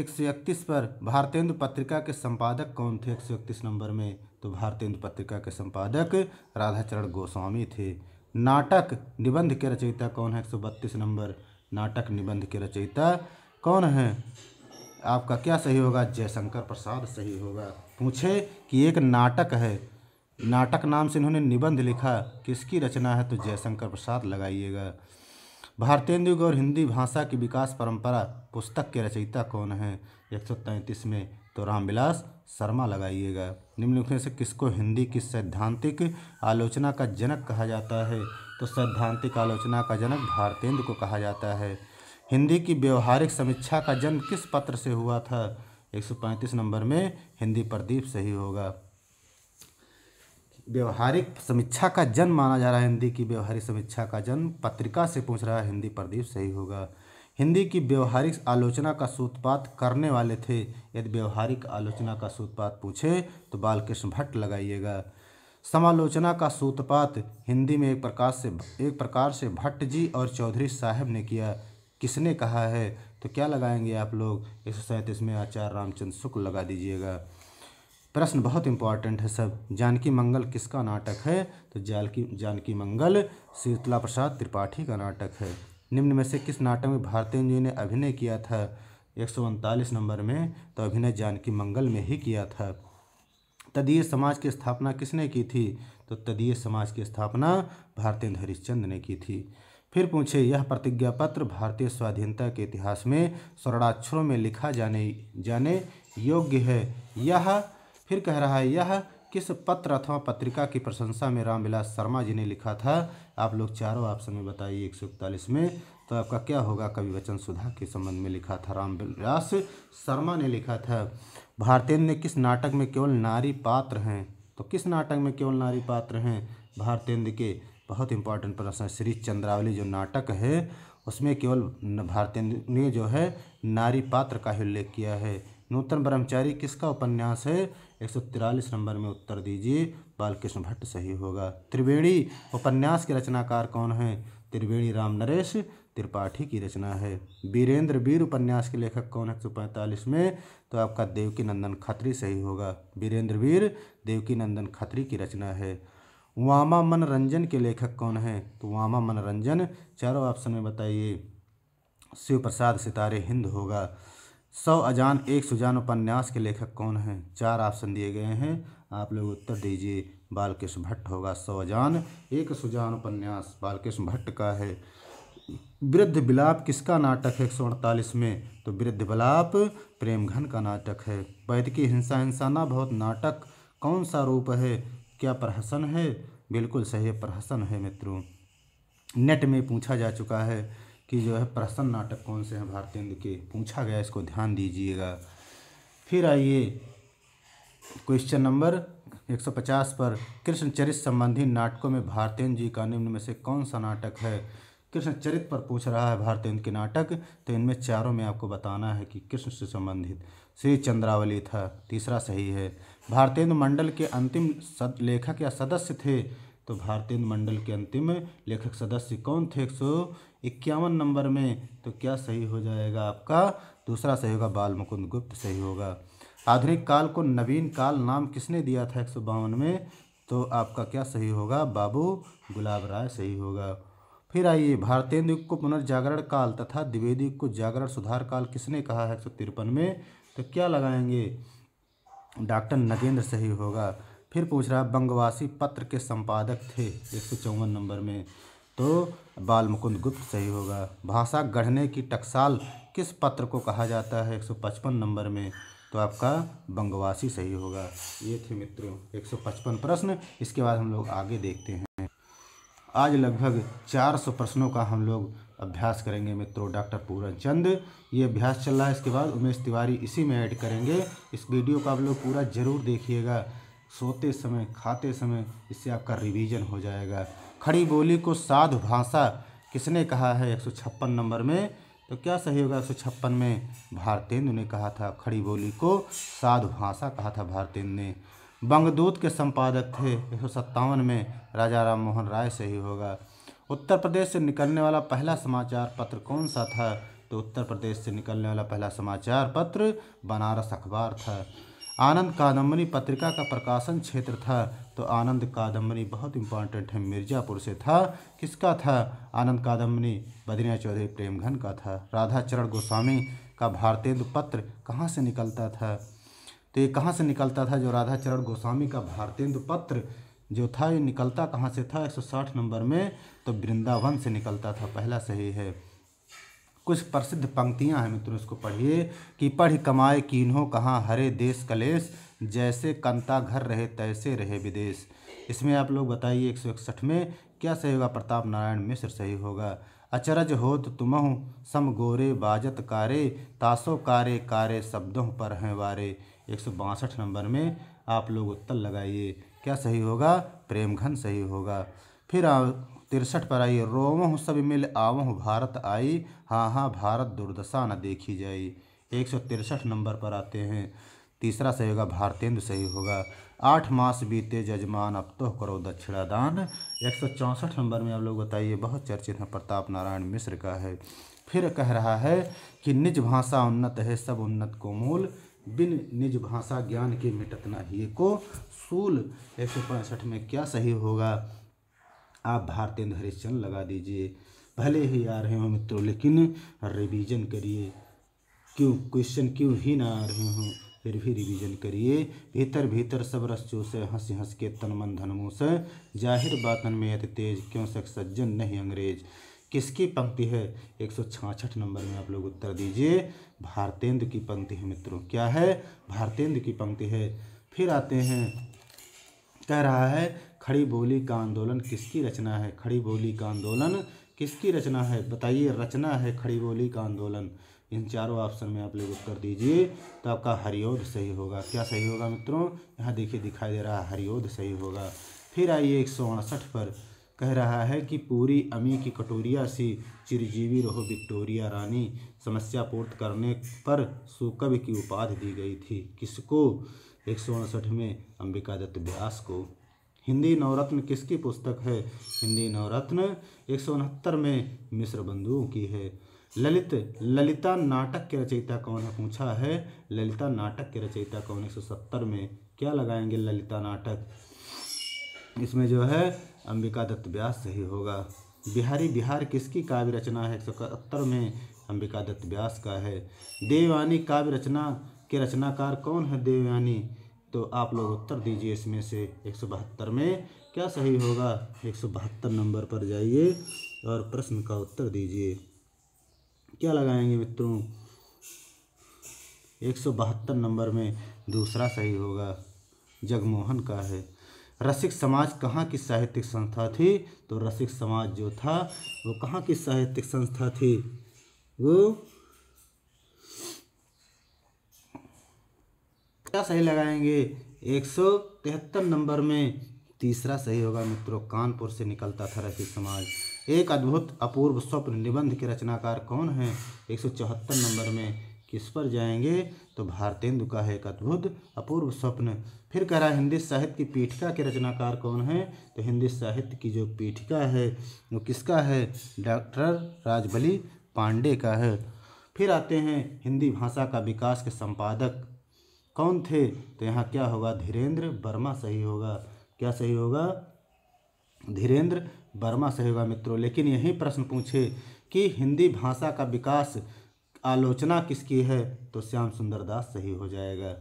एक सौ इकतीस पर भारतेंदु पत्रिका के संपादक कौन थे एक सौ इकतीस नंबर में तो भारतेंदु पत्रिका के संपादक राधाचरण गोस्वामी थे नाटक निबंध के रचयिता कौन है एक नंबर नाटक निबंध के रचयिता कौन है आपका क्या सही होगा जयशंकर प्रसाद सही होगा पूछे कि एक नाटक है नाटक नाम से इन्होंने निबंध लिखा किसकी रचना है तो जयशंकर प्रसाद लगाइएगा भारतेंदु और हिंदी भाषा की विकास परंपरा पुस्तक के रचयिता कौन है एक में तो रामविलास शर्मा लगाइएगा निम्नलिखित में से किसको हिंदी की सैद्धांतिक आलोचना का जनक कहा जाता है तो सैद्धांतिक आलोचना का जनक भारतेंद्र को कहा जाता है हिंदी की व्यवहारिक समीक्षा का जन्म किस पत्र से हुआ था 135 नंबर में हिंदी प्रदीप सही होगा व्यवहारिक समीक्षा का जन्म माना जा रहा है हिंदी की व्यवहारिक समीक्षा का जन्म पत्रिका से पूछ रहा है हिंदी प्रदीप सही होगा हिंदी की व्यवहारिक आलोचना का सूत्रपात करने वाले थे यदि व्यवहारिक आलोचना का सूत्रपात पूछे तो बालकृष्ण भट्ट लगाइएगा समालोचना का सूत्रपात हिंदी में एक प्रकार से एक प्रकार से भट्ट जी और चौधरी साहब ने किया किसने कहा है तो क्या लगाएंगे आप लोग एक सौ सैंतीस में आचार्य रामचंद्र शुक्ल लगा दीजिएगा प्रश्न बहुत इंपॉर्टेंट है सब जानकी मंगल किसका नाटक है तो जानकी जानकी मंगल शीतला प्रसाद त्रिपाठी का नाटक है निम्न में से किस नाटक में भारतीय जी ने अभिनय किया था एक नंबर में तो अभिनय जानकी मंगल में ही किया था तदीय समाज की स्थापना किसने की थी तो तदीय समाज की स्थापना भारतीय हरिश्चंद ने की थी फिर पूछे यह प्रतिज्ञा पत्र भारतीय स्वाधीनता के इतिहास में स्वर्णाक्षरों में लिखा जाने जाने योग्य है यह फिर कह रहा है यह किस पत्र अथवा पत्रिका की प्रशंसा में रामविलास शर्मा जी ने लिखा था आप लोग चारों ऑप्शन में बताइए एक सौ इकतालीस में तो आपका क्या होगा कवि वचन सुधा के संबंध में लिखा था रामविलास शर्मा ने लिखा था भारतेंद्र ने किस नाटक में केवल नारी पात्र हैं तो किस नाटक में केवल नारी पात्र हैं भारतेंद्र के बहुत इंपॉर्टेंट प्रश्न श्री चंद्रावली जो नाटक है उसमें केवल भारतेंद्र ने जो है नारी पात्र का ही उल्लेख किया है नूतन ब्रह्मचारी किसका उपन्यास है एक नंबर में उत्तर दीजिए बालकृष्ण भट्ट सही होगा त्रिवेणी उपन्यास के रचनाकार कौन हैं त्रिवेणी राम नरेश त्रिपाठी की रचना है वीरेंद्र वीर उपन्यास के लेखक कौन है एक में तो आपका देवकी नंदन खत्री सही होगा वीरेंद्र वीर देवकी नंदन खत्री की रचना है वामा मनोरंजन के लेखक कौन है तो वामा मनोरंजन चारों ऑप्शन में बताइए शिव प्रसाद सितारे हिंद होगा सौ अजान एक सुजान उपन्यास के लेखक कौन हैं चार ऑप्शन दिए गए हैं आप लोग उत्तर दीजिए बालकृष्ण भट्ट होगा सौ अजान एक सुजान उपन्यास बालकृष्ण भट्ट का है वृद्ध बिलाप किसका नाटक है एक में तो वृद्ध बिलाप प्रेम घन का नाटक है वैद्य की हिंसा हिंसाना बहुत नाटक कौन सा रूप है क्या प्रहसन है बिल्कुल सही प्रहसन है मित्रों नेट में पूछा जा चुका है कि जो है प्रसन्न नाटक कौन से हैं भारतेंद्र के पूछा गया इसको ध्यान दीजिएगा फिर आइए क्वेश्चन नंबर 150 पर चरित संबंधी नाटकों में भारतेंद्र जी का निम्न में से कौन सा नाटक है कृष्ण चरित पर पूछ रहा है भारतेंद्र के नाटक तो इनमें चारों में आपको बताना है कि कृष्ण से संबंधित श्री चंद्रावली था तीसरा सही है भारतेंद्र मंडल के अंतिम सद लेखक या सदस्य थे तो भारतेंद्र मंडल के अंतिम लेखक सदस्य कौन थे एक सौ इक्यावन नंबर में तो क्या सही हो जाएगा आपका दूसरा सही होगा बाल मुकुंद गुप्त सही होगा आधुनिक काल को नवीन काल नाम किसने दिया था एक में तो आपका क्या सही होगा बाबू गुलाब राय सही होगा फिर आइए भारतेंदु युग को पुनर्जागरण काल तथा द्विवेदी को जागरण सुधार काल किसने कहा है एक में तो क्या लगाएंगे डॉक्टर नगेंद्र सही होगा फिर पूछ रहा है बंगवासी पत्र के संपादक थे एक नंबर में तो बाल मुकुंद गुप्त सही होगा भाषा गढ़ने की टकसाल किस पत्र को कहा जाता है 155 नंबर में तो आपका बंगवासी सही होगा ये थे मित्रों 155 प्रश्न इसके बाद हम लोग आगे देखते हैं आज लगभग 400 प्रश्नों का हम लोग अभ्यास करेंगे मित्रों डॉक्टर पूरन चंद ये अभ्यास चल रहा है इसके बाद उमेश तिवारी इसी में ऐड करेंगे इस वीडियो को आप लोग पूरा ज़रूर देखिएगा सोते समय खाते समय इससे आपका रिवीजन हो जाएगा खड़ी बोली को साधु भाषा किसने कहा है एक नंबर में तो क्या सही होगा एक में भारतेंदु ने कहा था खड़ी बोली को साधु भाषा कहा था भारतेंदु ने बंगदूत के संपादक थे एक में राजा राम मोहन राय सही होगा उत्तर प्रदेश से निकलने वाला पहला समाचार पत्र कौन सा था तो उत्तर प्रदेश से निकलने वाला पहला समाचार पत्र बनारस अखबार था आनंद कादम्बनी पत्रिका का प्रकाशन क्षेत्र था तो आनंद कादम्बनी बहुत इंपॉर्टेंट है मिर्ज़ापुर से था किसका था आनंद कादम्बनी बद्रीनाथ चौधरी प्रेमघन का था राधा चरण गोस्वामी का भारतेंदु पत्र कहाँ से निकलता था तो ये कहाँ से निकलता था जो राधाचरण गोस्वामी का भारतेंदु पत्र जो था ये निकलता कहाँ से था 160 नंबर में तो वृंदावन से निकलता था पहला सही है कुछ प्रसिद्ध पंक्तियां हैं मित्रों इसको पढ़िए कि पढ़ कमाए कीन्हों कहाँ हरे देश कलेश जैसे कंता घर रहे तैसे रहे विदेश इसमें आप लोग बताइए एक सौ इकसठ में क्या सही होगा प्रताप नारायण मिश्र सही होगा अचरज होत तो तुमहु सम गोरे बाजत कारे तासो कारे कारे शब्दों पर हैं वारे एक सौ बासठ नंबर में आप लोग उत्तर लगाइए क्या सही होगा प्रेमघन सही होगा फिर तिरसठ पर आई रोवहु सब मिल आवहु भारत आई हाँ हाँ भारत दुर्दशा न देखी जाई एक सौ तिरसठ नंबर पर आते हैं तीसरा सही होगा भारतेंद्र सही होगा आठ मास बीते जजमान अब तो करो दक्षिणा दान एक सौ चौंसठ नंबर में आप लोग बताइए बहुत चर्चित है प्रताप नारायण मिश्र का है फिर कह रहा है कि निज भाषा उन्नत है सब उन्नत को मूल बिन निज भाषा ज्ञान के मिटतना ही को सूल एक सौ पैंसठ में क्या सही होगा आप भारतेंद्र हरिश्चंद्र लगा दीजिए भले ही आ रहे हो मित्रों लेकिन रिवीजन करिए क्यों क्वेश्चन क्यों ही ना आ रहे हों फिर भी रिवीजन करिए भीतर भीतर सब रस से हंस हंस के तन मन धन से जाहिर बातन में अति तेज क्यों सक सज्जन नहीं अंग्रेज किसकी पंक्ति है एक सौ छाछठ नंबर में आप लोग उत्तर दीजिए भारतेंद्र की पंक्ति है मित्रों क्या है भारतेंद्र की पंक्ति है फिर आते हैं कह रहा है खड़ी बोली का आंदोलन किसकी रचना है खड़ी बोली का आंदोलन किसकी रचना है बताइए रचना है खड़ी बोली का आंदोलन इन चारों ऑप्शन में आप लोग उत्तर दीजिए तो आपका हरिओद सही होगा क्या सही होगा मित्रों यहाँ देखिए दिखाई दे रहा है हरिओद सही होगा फिर आइए एक सौ अड़सठ पर कह रहा है कि पूरी अमी की कटोरिया सी चिरजीवी रहो विक्टोरिया रानी समस्या पूर्त करने पर सुकब की उपाधि दी गई थी किसको एक सौ अड़सठ में अंबिका दत्त व्यास को हिंदी नवरत्न किसकी पुस्तक है हिंदी नवरत्न एक सौ उनहत्तर में मिश्र बंधुओं की है ललित ललिता नाटक के रचयिता कौन है पूछा है ललिता नाटक के रचयिता कौन एक सौ सत्तर में क्या लगाएंगे ललिता नाटक इसमें जो है अंबिका दत्त व्यास सही होगा बिहारी बिहार किसकी काव्य रचना है एक सौ में अंबिका दत्त व्यास का है देवयानी काव्य रचना के रचनाकार कौन है देवयानी तो आप लोग उत्तर दीजिए इसमें से एक सौ बहत्तर में क्या सही होगा एक सौ बहत्तर नंबर पर जाइए और प्रश्न का उत्तर दीजिए क्या लगाएंगे मित्रों एक सौ बहत्तर नंबर में दूसरा सही होगा जगमोहन का है रसिक समाज कहाँ की साहित्यिक संस्था थी तो रसिक समाज जो था वो कहाँ की साहित्यिक संस्था थी वो क्या सही लगाएंगे एक सौ तिहत्तर नंबर में तीसरा सही होगा मित्रों कानपुर से निकलता था रसिक समाज एक अद्भुत अपूर्व स्वप्न निबंध के रचनाकार कौन हैं एक सौ चौहत्तर नंबर में किस पर जाएंगे तो भारतेंदु का है एक अद्भुत अपूर्व स्वप्न फिर कह रहा है हिंदी साहित्य की पीठिका के रचनाकार कौन है तो हिंदी साहित्य की जो पीठिका है वो किसका है डॉक्टर राजबली पांडे का है फिर आते हैं हिंदी भाषा का विकास के संपादक कौन थे तो यहाँ क्या होगा धीरेन्द्र वर्मा सही होगा क्या सही होगा धीरेन्द्र वर्मा सही होगा मित्रों लेकिन यही प्रश्न पूछे कि हिंदी भाषा का विकास आलोचना किसकी है तो श्याम सुंदर दास सही हो जाएगा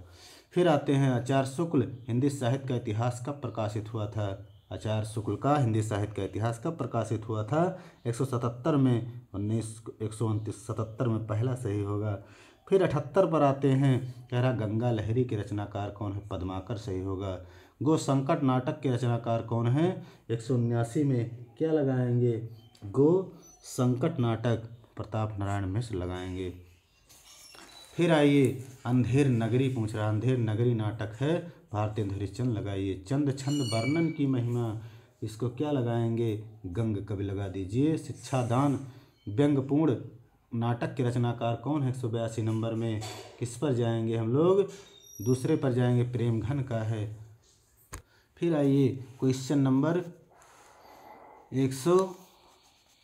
फिर आते हैं आचार्य शुक्ल हिंदी साहित्य का इतिहास कब प्रकाशित हुआ था आचार्य शुक्ल का हिंदी साहित्य का इतिहास कब प्रकाशित हुआ था 177 में उन्नीस एक में पहला सही होगा फिर अठहत्तर पर आते हैं कह रहा गंगा लहरी के रचनाकार कौन है पद्माकर सही होगा गो संकट नाटक के रचनाकार कौन है एक सौ उन्यासी में क्या लगाएंगे गो संकट नाटक प्रताप नारायण मिश्र लगाएंगे फिर आइए अंधेर नगरी पूछ रहा अंधेर नगरी नाटक है धरी चंद लगाइए चंद छंद वर्णन की महिमा इसको क्या लगाएंगे गंग कवि लगा दीजिए शिक्षादान व्यंगपूर्ण नाटक के रचनाकार कौन है एक नंबर में किस पर जाएंगे हम लोग दूसरे पर जाएंगे प्रेम घन का है फिर आइए क्वेश्चन नंबर एक सौ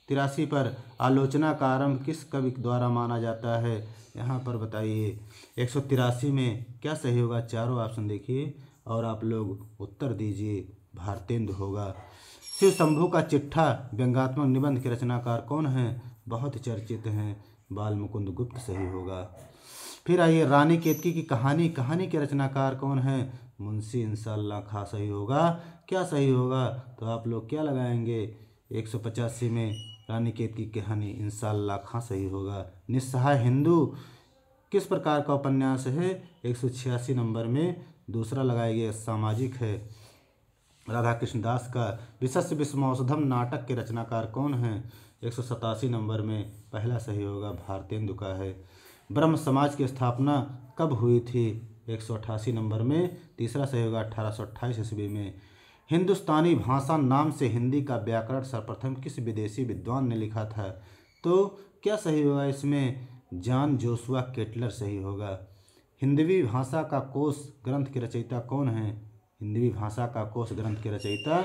तिरासी पर आलोचना का आरंभ किस कवि द्वारा माना जाता है यहाँ पर बताइए एक सौ तिरासी में क्या सही होगा चारों ऑप्शन देखिए और आप लोग उत्तर दीजिए भारतेंद्र होगा शिव शंभू का चिट्ठा व्यंगात्मक निबंध के रचनाकार कौन है बहुत चर्चित हैं बाल मुकुंद गुप्त सही होगा फिर आइए रानी केतकी की कहानी कहानी के रचनाकार कौन है मुंशी इंशाला खा सही होगा क्या सही होगा तो आप लोग क्या लगाएंगे एक सौ पचासी में रानी केतकी कहानी इंशाला खा सही होगा निस्सहाय हिंदू किस प्रकार का उपन्यास है एक सौ छियासी नंबर में दूसरा गया सामाजिक है राधा कृष्ण दास का विषम औषधम नाटक के रचनाकार कौन हैं एक नंबर में पहला सही होगा भारतेंदु का है ब्रह्म समाज की स्थापना कब हुई थी एक नंबर में तीसरा सही होगा अठारह ईस्वी में हिंदुस्तानी भाषा नाम से हिंदी का व्याकरण सर्वप्रथम किस विदेशी विद्वान ने लिखा था तो क्या सही होगा इसमें जान जोसुआ केटलर सही होगा हिंदवी भाषा का कोष ग्रंथ के रचयिता कौन है हिंदवी भाषा का कोष ग्रंथ के रचयिता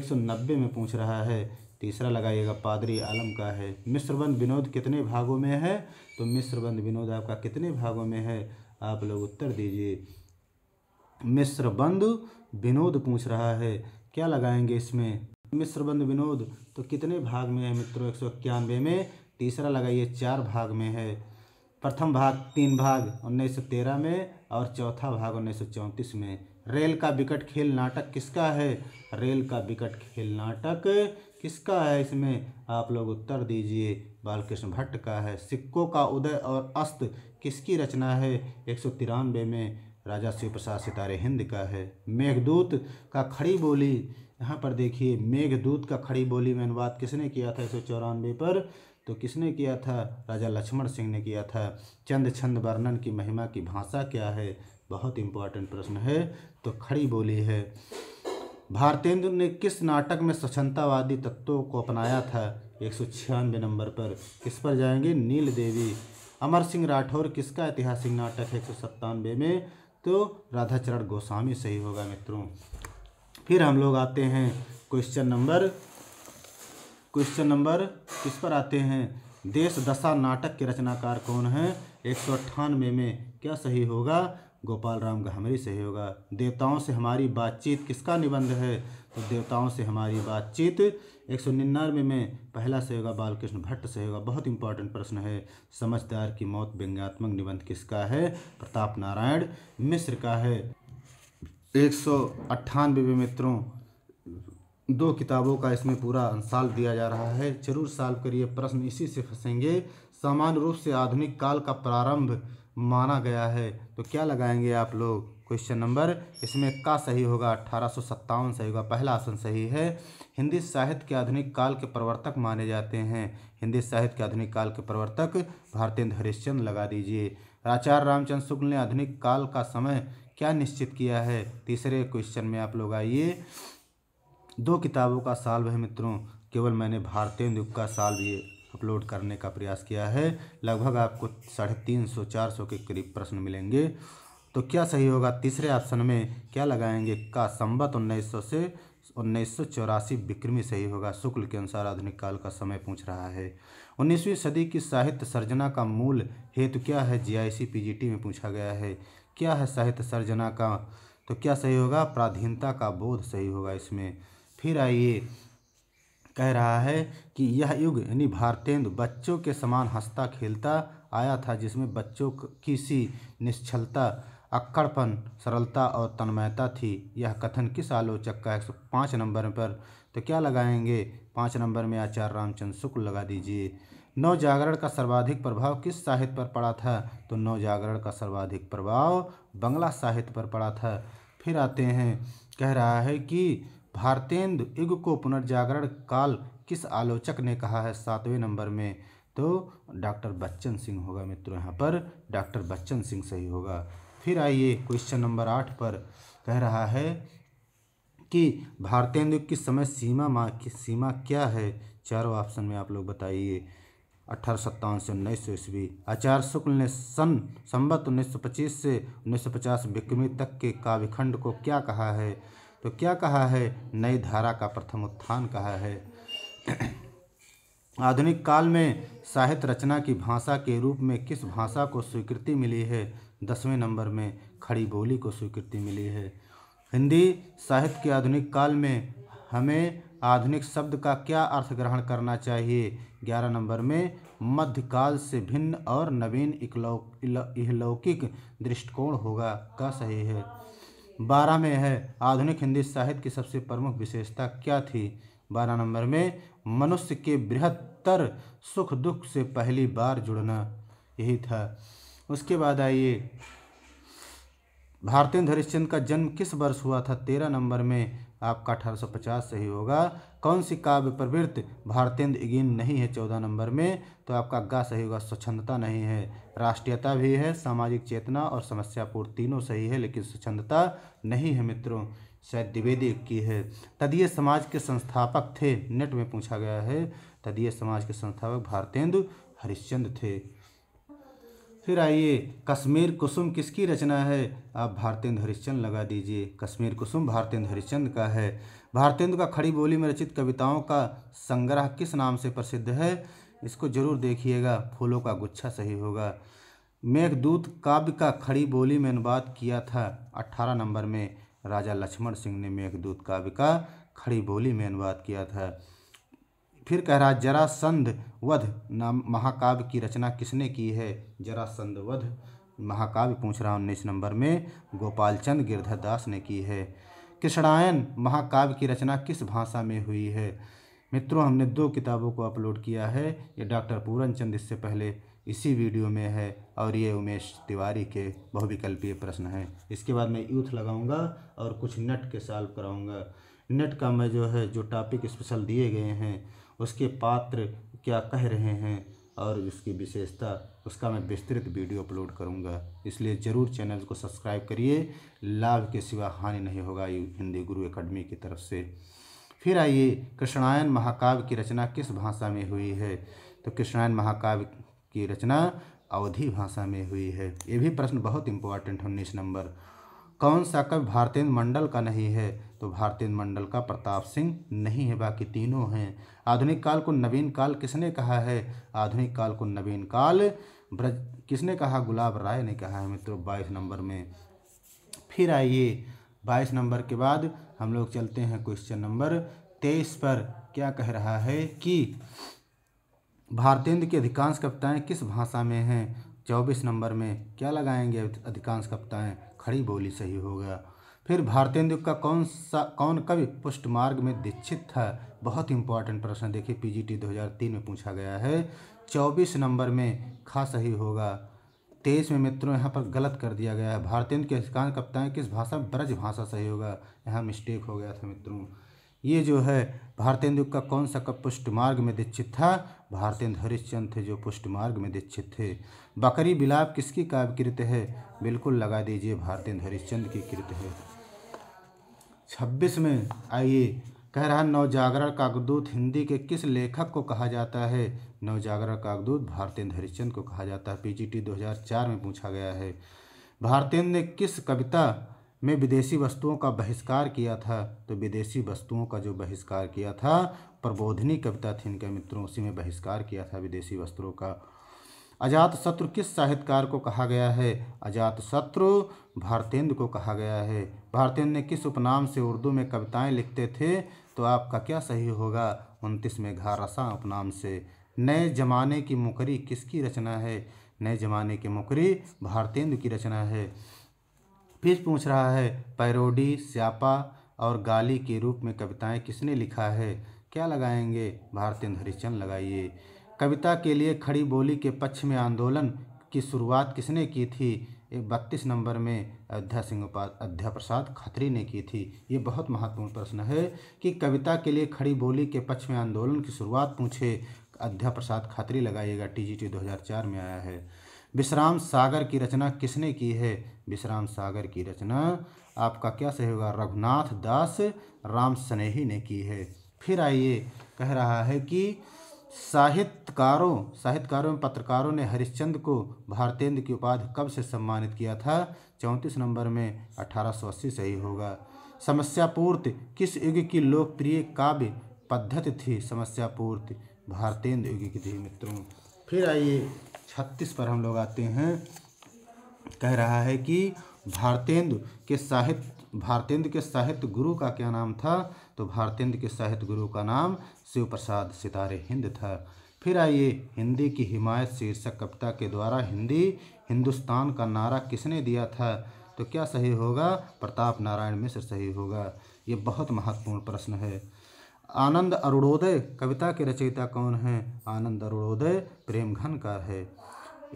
190 में पूछ रहा है तीसरा लगाइएगा पादरी आलम का है बंद विनोद कितने भागों में है तो बंद विनोद आपका कितने भागों में है आप लोग उत्तर दीजिए मिस्रबंद विनोद पूछ रहा है क्या लगाएंगे इसमें बंद विनोद तो कितने भाग में है मित्रों एक सौ इक्यानवे में तीसरा लगाइए चार भाग में है प्रथम भाग तीन भाग उन्नीस सौ तेरह में और चौथा भाग उन्नीस सौ चौंतीस में रेल का विकट खेल नाटक किसका है रेल का विकट खेल नाटक किसका है इसमें आप लोग उत्तर दीजिए बालकृष्ण भट्ट का है सिक्कों का उदय और अस्त किसकी रचना है एक सौ तिरानवे में राजा शिव प्रसाद सितारे हिंद का है मेघदूत का खड़ी बोली यहाँ पर देखिए मेघदूत का खड़ी बोली में अनुवाद किसने किया था एक सौ चौरानवे पर तो किसने किया था राजा लक्ष्मण सिंह ने किया था चंद छंद वर्णन की महिमा की भाषा क्या है बहुत इंपॉर्टेंट प्रश्न है तो खड़ी बोली है भारतेंदु ने किस नाटक में स्वच्छतावादी तत्वों को अपनाया था एक सौ छियानवे नंबर पर किस पर जाएंगे नील देवी अमर सिंह राठौर किसका ऐतिहासिक नाटक है एक सौ सत्तानवे में तो राधाचरण गोस्वामी सही होगा मित्रों फिर हम लोग आते हैं क्वेश्चन नंबर क्वेश्चन नंबर किस पर आते हैं देश दशा नाटक के रचनाकार कौन हैं एक सौ अट्ठानवे में क्या सही होगा गोपाल राम गहमरी से होगा देवताओं से हमारी बातचीत किसका निबंध है तो देवताओं से हमारी बातचीत एक सौ निन्यानवे में पहला से होगा बालकृष्ण भट्ट से होगा बहुत इंपॉर्टेंट प्रश्न है समझदार की मौत व्यंग्यात्मक निबंध किसका है प्रताप नारायण मिश्र का है एक सौ अट्ठानवे मित्रों दो किताबों का इसमें पूरा अंसाल दिया जा रहा है जरूर सॉल्व करिए प्रश्न इसी से फंसेंगे सामान्य रूप से आधुनिक काल का प्रारंभ माना गया है तो क्या लगाएंगे आप लोग क्वेश्चन नंबर इसमें का सही होगा अठारह सही होगा पहला आसन सही है हिंदी साहित्य के आधुनिक काल के प्रवर्तक माने जाते हैं हिंदी साहित्य के आधुनिक काल के प्रवर्तक भारतेंद्र हरिश्चंद लगा दीजिए आचार्य रामचंद्र शुक्ल ने आधुनिक काल का समय क्या निश्चित किया है तीसरे क्वेश्चन में आप लोग आइए दो किताबों का साल है मित्रों केवल मैंने युग का साल भी अपलोड करने का प्रयास किया है लगभग आपको साढ़े तीन सौ चार सौ के करीब प्रश्न मिलेंगे तो क्या सही होगा तीसरे ऑप्शन में क्या लगाएंगे का संबत उन्नीस सौ से उन्नीस सौ चौरासी विक्रमी सही होगा शुक्ल के अनुसार आधुनिक काल का समय पूछ रहा है उन्नीसवीं सदी की साहित्य सर्जना का मूल हेतु क्या है जीआईसी पीजीटी में पूछा गया है क्या है साहित्य सर्जना का तो क्या सही होगा प्राधीनता का बोध सही होगा इसमें फिर आइए कह रहा है कि यह युग यानी भारतेंदु बच्चों के समान हंसता खेलता आया था जिसमें बच्चों की सी निश्छलता अक्कड़पन सरलता और तन्मयता थी यह कथन किस आलोचक का एक पाँच नंबर पर तो क्या लगाएंगे पाँच नंबर में आचार्य रामचंद्र शुक्ल लगा दीजिए नव जागरण का सर्वाधिक प्रभाव किस साहित्य पर पड़ा था तो नव जागरण का सर्वाधिक प्रभाव बंगला साहित्य पर पड़ा था फिर आते हैं कह रहा है कि भारतेंदु युग को पुनर्जागरण काल किस आलोचक ने कहा है सातवें नंबर में तो डॉक्टर बच्चन सिंह होगा मित्रों यहाँ पर डॉक्टर बच्चन सिंह सही होगा फिर आइए क्वेश्चन नंबर आठ पर कह रहा है कि भारतेंदु युग की समय सीमा माँ की सीमा क्या है चारों ऑप्शन में आप लोग बताइए अठारह सत्तावन से उन्नीस सौ ईस्वी आचार्य शुक्ल ने सन संबत 1925 से 1950 सौ बिक्रमी तक के काव्यखंड को क्या कहा है तो क्या कहा है नई धारा का प्रथम उत्थान कहा है आधुनिक काल में साहित्य रचना की भाषा के रूप में किस भाषा को स्वीकृति मिली है दसवें नंबर में खड़ी बोली को स्वीकृति मिली है हिंदी साहित्य के आधुनिक काल में हमें आधुनिक शब्द का क्या अर्थ ग्रहण करना चाहिए ग्यारह नंबर में मध्यकाल से भिन्न और नवीन इकलौ इहलौकिक दृष्टिकोण होगा का सही है बारह में है आधुनिक हिंदी साहित्य की सबसे प्रमुख विशेषता क्या थी बारह नंबर में मनुष्य के बृहत्तर सुख दुख से पहली बार जुड़ना यही था उसके बाद आइए भारतीय धरिश्चंद का जन्म किस वर्ष हुआ था तेरह नंबर में आपका अठारह सौ पचास सही होगा कौन सी काव्य प्रवृत्त भारतेंद्र इगिन नहीं है चौदह नंबर में तो आपका गा सही होगा स्वच्छंदता नहीं है राष्ट्रीयता भी है सामाजिक चेतना और समस्यापूर्ण तीनों सही है लेकिन स्वच्छंदता नहीं है मित्रों शायद द्विवेदी की है तदीय समाज के संस्थापक थे नेट में पूछा गया है तदीय समाज के संस्थापक भारतेंदु हरिश्चंद्र थे फिर आइए कश्मीर कुसुम किसकी रचना है आप भारतेंद्र हरिश्चंद लगा दीजिए कश्मीर कुसुम भारतेंद्र हरिश्चंद का है भारतेंद्र का खड़ी बोली में रचित कविताओं का संग्रह किस नाम से प्रसिद्ध है इसको जरूर देखिएगा फूलों का गुच्छा सही होगा मेघदूत काव्य का खड़ी बोली में अनुवाद किया था अट्ठारह नंबर में राजा लक्ष्मण सिंह ने मेघदूत काव्य का खड़ी बोली में अनुवाद किया था फिर कह रहा जरासंध वध नाम महाकाव्य की रचना किसने की है जरासंध वध महाकाव्य पूछ रहा उन्नीस नंबर में गोपाल चंद गिरधर दास ने की है कृष्णायन महाकाव्य की रचना किस भाषा में हुई है मित्रों हमने दो किताबों को अपलोड किया है ये डॉक्टर पूरन चंद इससे पहले इसी वीडियो में है और ये उमेश तिवारी के बहुविकल्पीय प्रश्न हैं इसके बाद मैं यूथ लगाऊंगा और कुछ नट के सॉल्व कराऊंगा नेट का मैं जो है जो टॉपिक स्पेशल दिए गए हैं उसके पात्र क्या कह रहे हैं और इसकी विशेषता उसका मैं विस्तृत वीडियो अपलोड करूंगा इसलिए ज़रूर चैनल को सब्सक्राइब करिए लाभ के सिवा हानि नहीं होगा हिंदी गुरु एकेडमी की तरफ से फिर आइए कृष्णायन महाकाव्य की रचना किस भाषा में हुई है तो कृष्णायन महाकाव्य की रचना अवधि भाषा में हुई है ये भी प्रश्न बहुत इंपॉर्टेंट है उन्नीस नंबर कौन सा कवि भारतेंद्र मंडल का नहीं है तो भारतीय मंडल का प्रताप सिंह नहीं है बाकी तीनों हैं आधुनिक काल को नवीन काल किसने कहा है आधुनिक काल को नवीन काल ब्रज किसने कहा गुलाब राय ने कहा है मित्रों बाईस नंबर में फिर आइए बाईस नंबर के बाद हम लोग चलते हैं क्वेश्चन नंबर तेईस पर क्या कह रहा है कि भारतेंद्र की अधिकांश कविताएँ किस भाषा में हैं चौबीस नंबर में क्या लगाएंगे अधिकांश कविताएँ खड़ी बोली सही होगा फिर भारतेंदु का कौन सा कौन कवि पुष्ट मार्ग में दीक्षित था बहुत इंपॉर्टेंट प्रश्न देखिए पीजीटी 2003 में पूछा गया है 24 नंबर में खा सही होगा तेईस में मित्रों यहाँ पर गलत कर दिया गया है भारतेंदु के अधिकांश कविताएँ किस भाषा ब्रज भाषा सही होगा यहाँ मिस्टेक हो गया था मित्रों ये जो है भारतेंदु का कौन सा कब पुष्ट मार्ग में दीक्षित था भारतेंदु हरिश्चंद थे जो पुष्ट मार्ग में दीक्षित थे बकरी बिलाप किसकी काव्य कृत है बिल्कुल लगा दीजिए भारतेंदु हरिश्चंद की कृत है छब्बीस में आइए कह रहा नवजागरण काकदूत हिंदी के किस लेखक को कहा जाता है नवजागरण काकदूत भारतेंद्र हरिश्चंद को कहा जाता है पीजीटी 2004 में पूछा गया है भारतेंद्र ने किस कविता में विदेशी वस्तुओं का बहिष्कार किया था तो विदेशी वस्तुओं का जो बहिष्कार किया था प्रबोधनी कविता थी इनके मित्रों उसी में बहिष्कार किया था विदेशी वस्त्रों का अजात शत्रु किस साहित्यकार को कहा गया है अजात शत्रु भारतेंद्र को कहा गया है भारतेंद्र ने किस उपनाम से उर्दू में कविताएं लिखते थे तो आपका क्या सही होगा उनतीस में घारसा उपनाम से नए जमाने की मुकरी किसकी रचना है नए जमाने की मुकरी भारतेंद्र की रचना है फिर पूछ रहा है पैरोडी स्यापा और गाली के रूप में कविताएं किसने लिखा है क्या लगाएंगे भारतेंद्र हरिचंद लगाइए कविता के लिए खड़ी बोली के पक्ष में आंदोलन की शुरुआत किसने की थी बत्तीस नंबर में अयोध्या सिंह अध्या प्रसाद खत्री ने की थी ये बहुत महत्वपूर्ण प्रश्न है कि कविता के लिए खड़ी बोली के पक्ष में आंदोलन की शुरुआत पूछे अध्या प्रसाद खत्री लगाइएगा टी जी में आया है विश्राम सागर की रचना किसने की है विश्राम सागर की रचना आपका क्या सही होगा रघुनाथ दास राम स्नेही ने की है फिर आइए कह रहा है कि साहित्यकारों साहित्यकारों में पत्रकारों ने हरिश्चंद को भारतेंद्र की उपाधि कब से सम्मानित किया था चौंतीस नंबर में अठारह सही होगा पूर्ति किस युग की लोकप्रिय काव्य पद्धति थी पूर्ति भारतेंद्र युग की थी मित्रों फिर आइए छत्तीस पर हम लोग आते हैं कह रहा है कि भारतेंद्र के साहित्य भारतेंद्र के साहित्य गुरु का क्या नाम था तो भारतेंद्र के साहित्य गुरु का नाम शिव प्रसाद सितारे हिंद था फिर आइए हिंदी की हिमायत शीर्षक कविता के द्वारा हिंदी हिंदुस्तान का नारा किसने दिया था तो क्या सही होगा प्रताप नारायण मिश्र सही होगा ये बहुत महत्वपूर्ण प्रश्न है आनंद अरुणोदय कविता के रचयिता कौन है आनंद अरुणोदय प्रेम घनकार है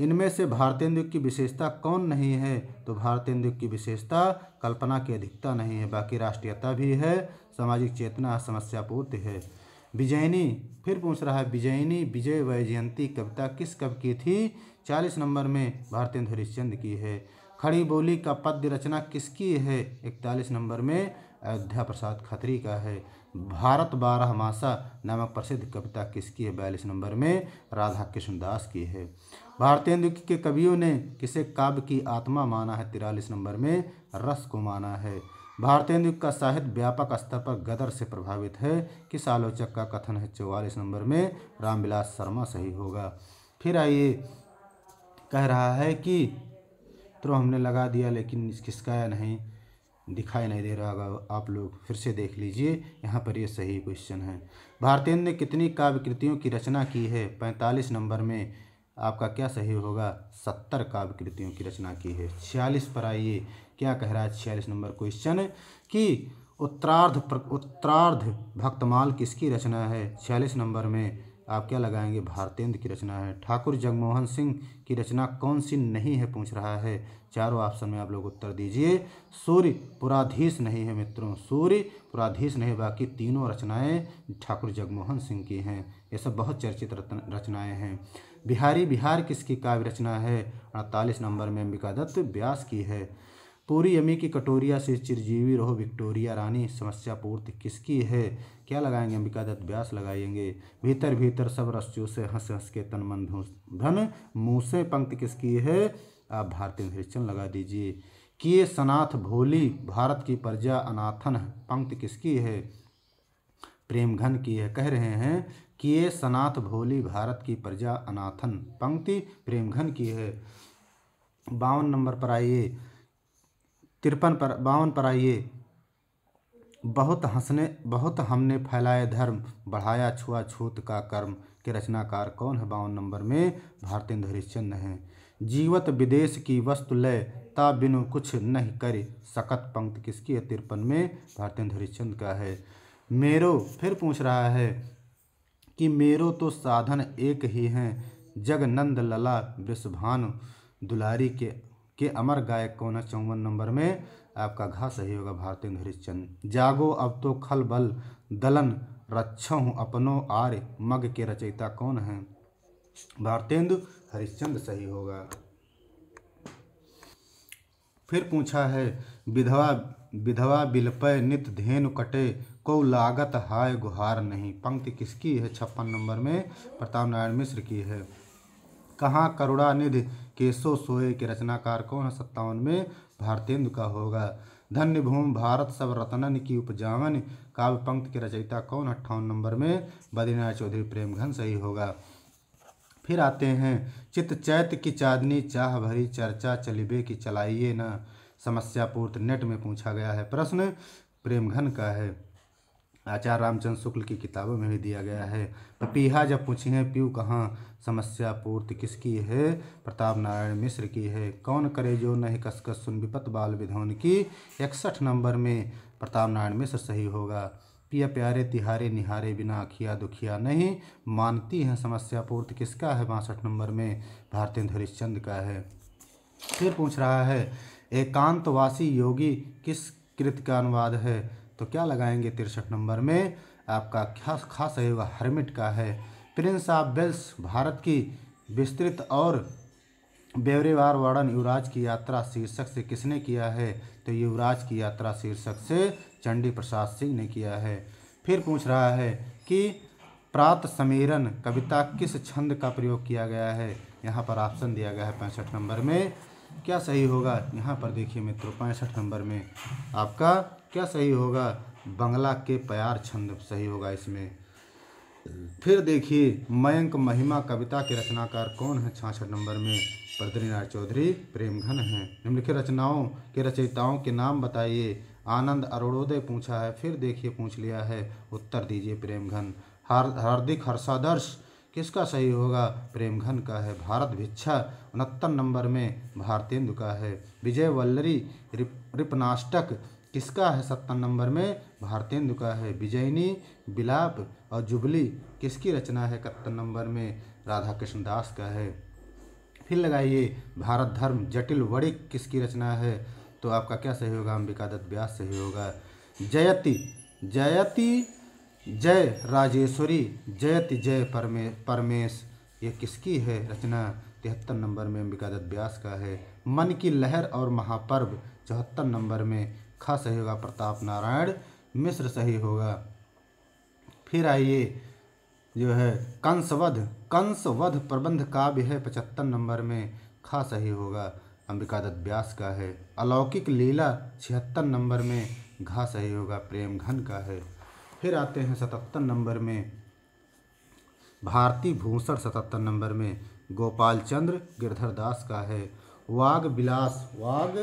इनमें से भारतेंदु की विशेषता कौन नहीं है तो भारतेंदु की विशेषता कल्पना की अधिकता नहीं है बाकी राष्ट्रीयता भी है सामाजिक चेतना समस्या पूर्ति है विजयनी फिर पूछ रहा है विजयनी विजय वैजयंती कविता किस कव की थी चालीस नंबर में भारतीय हरिश्चंद की है खड़ी बोली का पद्य रचना किसकी है इकतालीस नंबर में अयोध्या प्रसाद खत्री का है भारत बारह मासा नामक प्रसिद्ध कविता किसकी है बयालीस नंबर में राधा कृष्ण दास की है भारतेंदु के कवियों ने किसे काव्य की आत्मा माना है तिरालीस नंबर में रस को माना है भारतेंदु का साहित्य व्यापक स्तर पर गदर से प्रभावित है किस आलोचक का कथन है चौवालीस नंबर में रामविलास शर्मा सही होगा फिर आइए कह रहा है कि तो हमने लगा दिया लेकिन खिसकाया नहीं दिखाई नहीं दे रहा आप लोग फिर से देख लीजिए यहाँ पर ये सही क्वेश्चन है भारतेंद्र ने कितनी काव्य कृतियों की रचना की है पैंतालीस नंबर में आपका क्या सही होगा सत्तर काव्य कृतियों की रचना की है छियालीस पर आइए क्या कह रहा है छियालीस नंबर क्वेश्चन कि उत्तरार्ध उत्तरार्ध भक्तमाल किसकी रचना है छियालीस नंबर में आप क्या लगाएंगे भारतेंद्र की रचना है ठाकुर जगमोहन सिंह की रचना कौन सी नहीं है पूछ रहा है चारों ऑप्शन में आप लोग उत्तर दीजिए सूर्य पुराधीश नहीं है मित्रों सूर्य पुराधीश नहीं बाकी तीनों रचनाएं ठाकुर जगमोहन सिंह की हैं ये सब बहुत चर्चित रचनाएं हैं बिहारी बिहार किसकी काव्य रचना है अड़तालीस नंबर में अंबिकादत्त व्यास की है पूरी यमी की कटोरिया से चिरजीवी रहो विक्टोरिया रानी समस्या पूर्ति किसकी है क्या लगाएंगे अंबिका दत्त व्यास लगाएंगे भीतर भीतर सब रस्सियों से हंस हंस के तन मन धन मुँह से पंक्ति किसकी है आप भारतीय निरीक्षण लगा दीजिए किए सनाथ भोली भारत की प्रजा अनाथन पंक्ति किसकी है प्रेम घन की है कह रहे हैं किए सनाथ भोली भारत की प्रजा अनाथन पंक्ति प्रेम घन की है बावन नंबर पर आइए तिरपन पर बावन पर आइए बहुत हंसने बहुत हमने फैलाए धर्म बढ़ाया छुआ छूत का कर्म के रचनाकार कौन है बावन नंबर में भारतीय हरिश्चंद हैं जीवत विदेश की वस्तु लय ता बिनु कुछ नहीं कर सकत पंक्त किसकी है तिरपन में भारतीय हरिश्चंद का है मेरो फिर पूछ रहा है कि मेरो तो साधन एक ही हैं जगनंद लला वृषभानु दुलारी के कि अमर गायक है चौवन नंबर में आपका घा सही होगा भारतेंद्र हरिश्चंद्र जागो अब तो खल बल दलन रक्षो अपनो आर्य मग के रचयिता कौन है भारतेंदु हरिश्चंद्र सही होगा फिर पूछा है विधवा विधवा बिलपय नित धेनु कटे को लागत हाय गुहार नहीं पंक्ति किसकी है छप्पन नंबर में प्रताप नारायण मिश्र की है कहाँ करुणानिधि केशो सोए के रचनाकार कौन है सत्तावन में भारतेंदु का होगा धन्य भूम भारत सब रतनन की उपजावन काव्य पंक्त के रचयिता कौन अट्ठावन नंबर में बद्रीनाथ चौधरी प्रेमघन सही होगा फिर आते हैं चित चैत की चांदनी चाह भरी चर्चा चलिबे की चलाइए न समस्या पूर्त नेट में पूछा गया है प्रश्न प्रेमघन का है आचार्य रामचंद्र शुक्ल की किताबों में भी दिया गया है पपीहा जब पूछे हैं पीयू कहाँ समस्या पूर्ति किसकी है प्रताप नारायण मिश्र की है कौन करे जो नहीं कसकस सुन विपत बाल विधौन की इकसठ नंबर में प्रताप नारायण मिश्र सही होगा पिया प्यारे तिहारे निहारे बिना अखिया दुखिया नहीं मानती हैं समस्या पूर्ति किसका है बासठ नंबर में भारतीय हरिश्चंद का है फिर पूछ रहा है एकांतवासी योगी किस कृत का अनुवाद है तो क्या लगाएंगे तिरसठ नंबर में आपका खास खास सहयोग हर्मिट का है प्रिंस ऑफ वेल्स भारत की विस्तृत और बेवरेवार वर्णन युवराज की यात्रा शीर्षक से किसने किया है तो युवराज की यात्रा शीर्षक से चंडी प्रसाद सिंह ने किया है फिर पूछ रहा है कि प्रात समीरन कविता किस छंद का प्रयोग किया गया है यहाँ पर ऑप्शन दिया गया है पैंसठ नंबर में क्या सही होगा यहाँ पर देखिए मित्रों पैंसठ नंबर में आपका क्या सही होगा बंगला के प्यार छंद सही होगा इसमें फिर देखिए मयंक महिमा कविता के रचनाकार कौन है छाछठ नंबर में प्रद्री चौधरी प्रेमघन हैं निम्नलिखित रचनाओं के रचयिताओं के नाम बताइए आनंद अरुणोदय पूछा है फिर देखिए पूछ लिया है उत्तर दीजिए प्रेमघन हार हार्दिक हर्षादर्श किसका सही होगा प्रेमघन का है भारत भिक्षा उनहत्तर नंबर में भारतेंदु का है विजय वल्लरी रिप रिपनाष्टक किसका है सत्तर नंबर में भारतेंदु का है विजयनी बिलाप और जुबली किसकी रचना है इकहत्तर नंबर में राधा कृष्ण दास का है फिर लगाइए भारत धर्म जटिल वणिक किसकी रचना है तो आपका क्या सही होगा अंबिका दत्त व्यास सही होगा जयति जयति जय राजेश्वरी जयति जय परमे परमेश ये किसकी है रचना तिहत्तर नंबर में अंबिका दत्त व्यास का है मन की लहर और महापर्व चौहत्तर नंबर में खा अच्छा सही होगा प्रताप नारायण मिश्र सही होगा फिर आइए जो है कंसवध कंसवध प्रबंध काव्य है पचहत्तर नंबर में खा सही होगा अंबिका दत्त व्यास का है अलौकिक लीला छिहत्तर नंबर में घा सही होगा प्रेम घन का है फिर आते हैं सतहत्तर नंबर में भारती भूषण सतहत्तर नंबर में गोपाल चंद्र गिरधर दास का है वाग बिलास वाग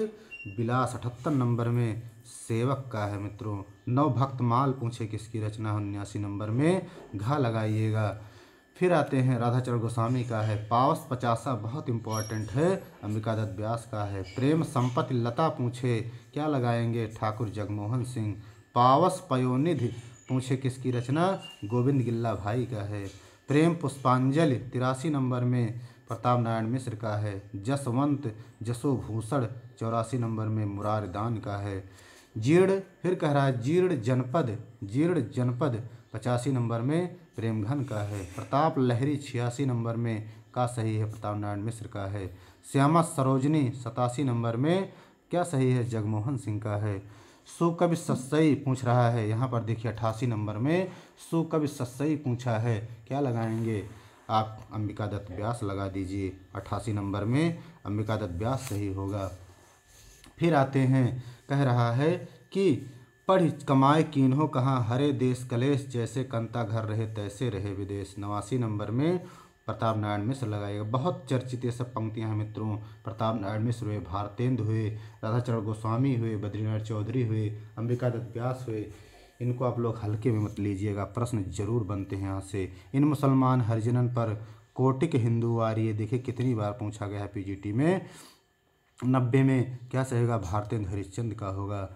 बिलास अठहत्तर नंबर में सेवक का है मित्रों नौ भक्तमाल पूछे किसकी रचना उन्यासी नंबर में घा लगाइएगा फिर आते हैं राधाचरण गोस्वामी का है पावस पचासा बहुत इंपॉर्टेंट है अंबिका दत्त व्यास का है प्रेम संपत्ति लता पूछे क्या लगाएंगे ठाकुर जगमोहन सिंह पावस पयोनिधि पूछे किसकी रचना गोविंद गिल्ला भाई का है प्रेम पुष्पांजलि तिरासी नंबर में प्रताप नारायण मिश्र का है जसवंत जसोभूषण चौरासी नंबर में मुरारदान का है जीर्ण फिर कह रहा है जीर्ण जनपद जीर्ण जनपद पचासी नंबर में प्रेमघन का है प्रताप लहरी छियासी नंबर में का सही है प्रताप नारायण मिश्र का है श्यामा सरोजनी सतासी नंबर में क्या सही है जगमोहन सिंह का है सुकवि सत्सई पूछ रहा है यहाँ पर देखिए अट्ठासी नंबर में सुकवि सत्सई पूछा है क्या लगाएंगे आप अंबिका दत्त व्यास लगा दीजिए अट्ठासी नंबर में अंबिका दत्त व्यास सही होगा फिर आते हैं कह रहा है कि पढ़ कमाए किन्हों कहाँ हरे देश कलेश जैसे कंता घर रहे तैसे रहे विदेश नवासी नंबर में प्रताप नारायण मिश्र लगाएगा बहुत चर्चित ये सब पंक्तियाँ हैं मित्रों प्रताप नारायण मिश्र हुए भारतेंद्र हुए राधाचरण गोस्वामी हुए बद्रीनाथ चौधरी हुए अंबिका दत्त व्यास हुए इनको आप लोग हल्के में मत लीजिएगा प्रश्न जरूर बनते हैं यहाँ से इन मुसलमान हरिजनन पर कोटिक हिंदू है देखिए कितनी बार पूछा गया है पीजीटी में नब्बे में क्या सहेगा भारतेंद्र हरिश्चंद्र का होगा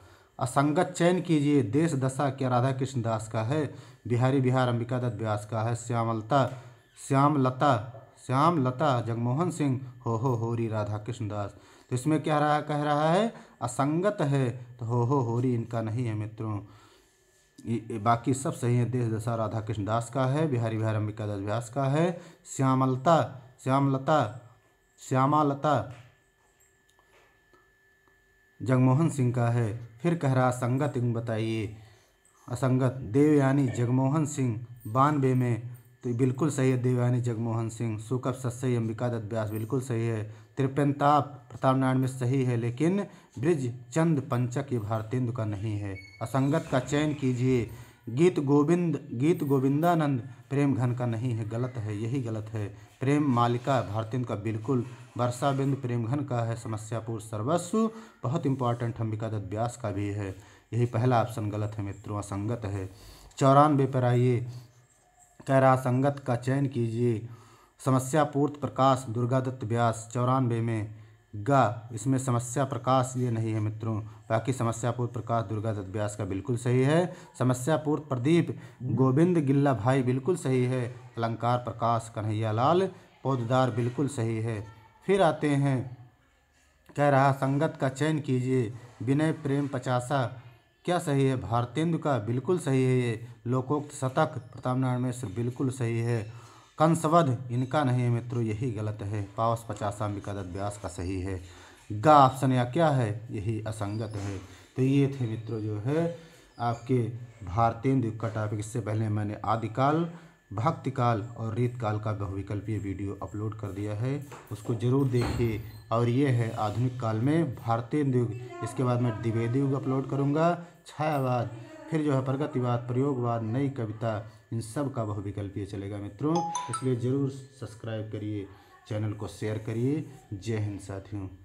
असंगत चयन कीजिए देश दशा क्या राधा कृष्ण दास का है बिहारी बिहार अंबिका दत्त व्यास का है श्यामलता श्यामलता श्याम लता जगमोहन सिंह हो हो हो री राधा कृष्ण दास तो इसमें क्या रहा कह रहा है असंगत है तो हो हो री इनका नहीं है मित्रों बाकी सब सही है देश दशा राधा कृष्ण दास का है बिहारी बिहार अंबिका दत्त व्यास का है श्यामलता श्यामलता श्यामालता जगमोहन सिंह का है फिर कह रहा संगत बताइए असंगत देवयानी जगमोहन सिंह बानवे में तो बिल्कुल सही है देवयानी जगमोहन सिंह सुकप सत्सई अंबिका दत्त व्यास बिल्कुल सही है त्रिपेन्ताप प्रताप नारायण में सही है लेकिन ब्रिज चंद पंचक ये भारतेंदु का नहीं है असंगत का चयन कीजिए गीत गोविंद गीत गोविंदानंद प्रेम घन का नहीं है गलत है यही गलत है प्रेम मालिका भारतेंदु का बिल्कुल वर्षा बिंद प्रेमघन का है समस्यापुर सर्वस्व बहुत इंपॉर्टेंट अंबिका दत्त व्यास का भी है यही पहला ऑप्शन गलत है मित्रों असंगत है चौरानवे पर आइए कैरा संगत का चयन कीजिए समस्यापूर्त प्रकाश दुर्गा दत्त व्यास चौरानवे में गा इसमें समस्या प्रकाश ये नहीं है मित्रों बाकी समस्यापूर्त प्रकाश दुर्गा दत्त व्यास का बिल्कुल सही है समस्यापूर्त प्रदीप गोविंद गिल्ला भाई बिल्कुल सही है अलंकार प्रकाश कन्हैया लाल पौधदार बिल्कुल सही है फिर आते हैं कह रहा संगत का चयन कीजिए विनय प्रेम पचासा क्या सही है भारतेंदु का बिल्कुल सही है ये लोकोक्त शतक प्रताप नारायण मिश्र बिल्कुल सही है कंसवध इनका नहीं है मित्रों यही गलत है पावस पचासा मिकादत व्यास का सही है गा ऑप्शन या क्या है यही असंगत है तो ये थे मित्रों जो है आपके भारतेंदु का टॉपिक इससे पहले मैंने आदिकाल भक्तिकाल और रीतकाल का बहुविकल्पीय वीडियो अपलोड कर दिया है उसको ज़रूर देखिए और ये है आधुनिक काल में भारतीय युग इसके बाद मैं द्विवेदी युग अपलोड करूँगा छायावाद फिर जो है प्रगतिवाद प्रयोगवाद नई कविता इन सब का बहुविकल्पीय चलेगा मित्रों इसलिए ज़रूर सब्सक्राइब करिए चैनल को शेयर करिए जय हिंद साथियों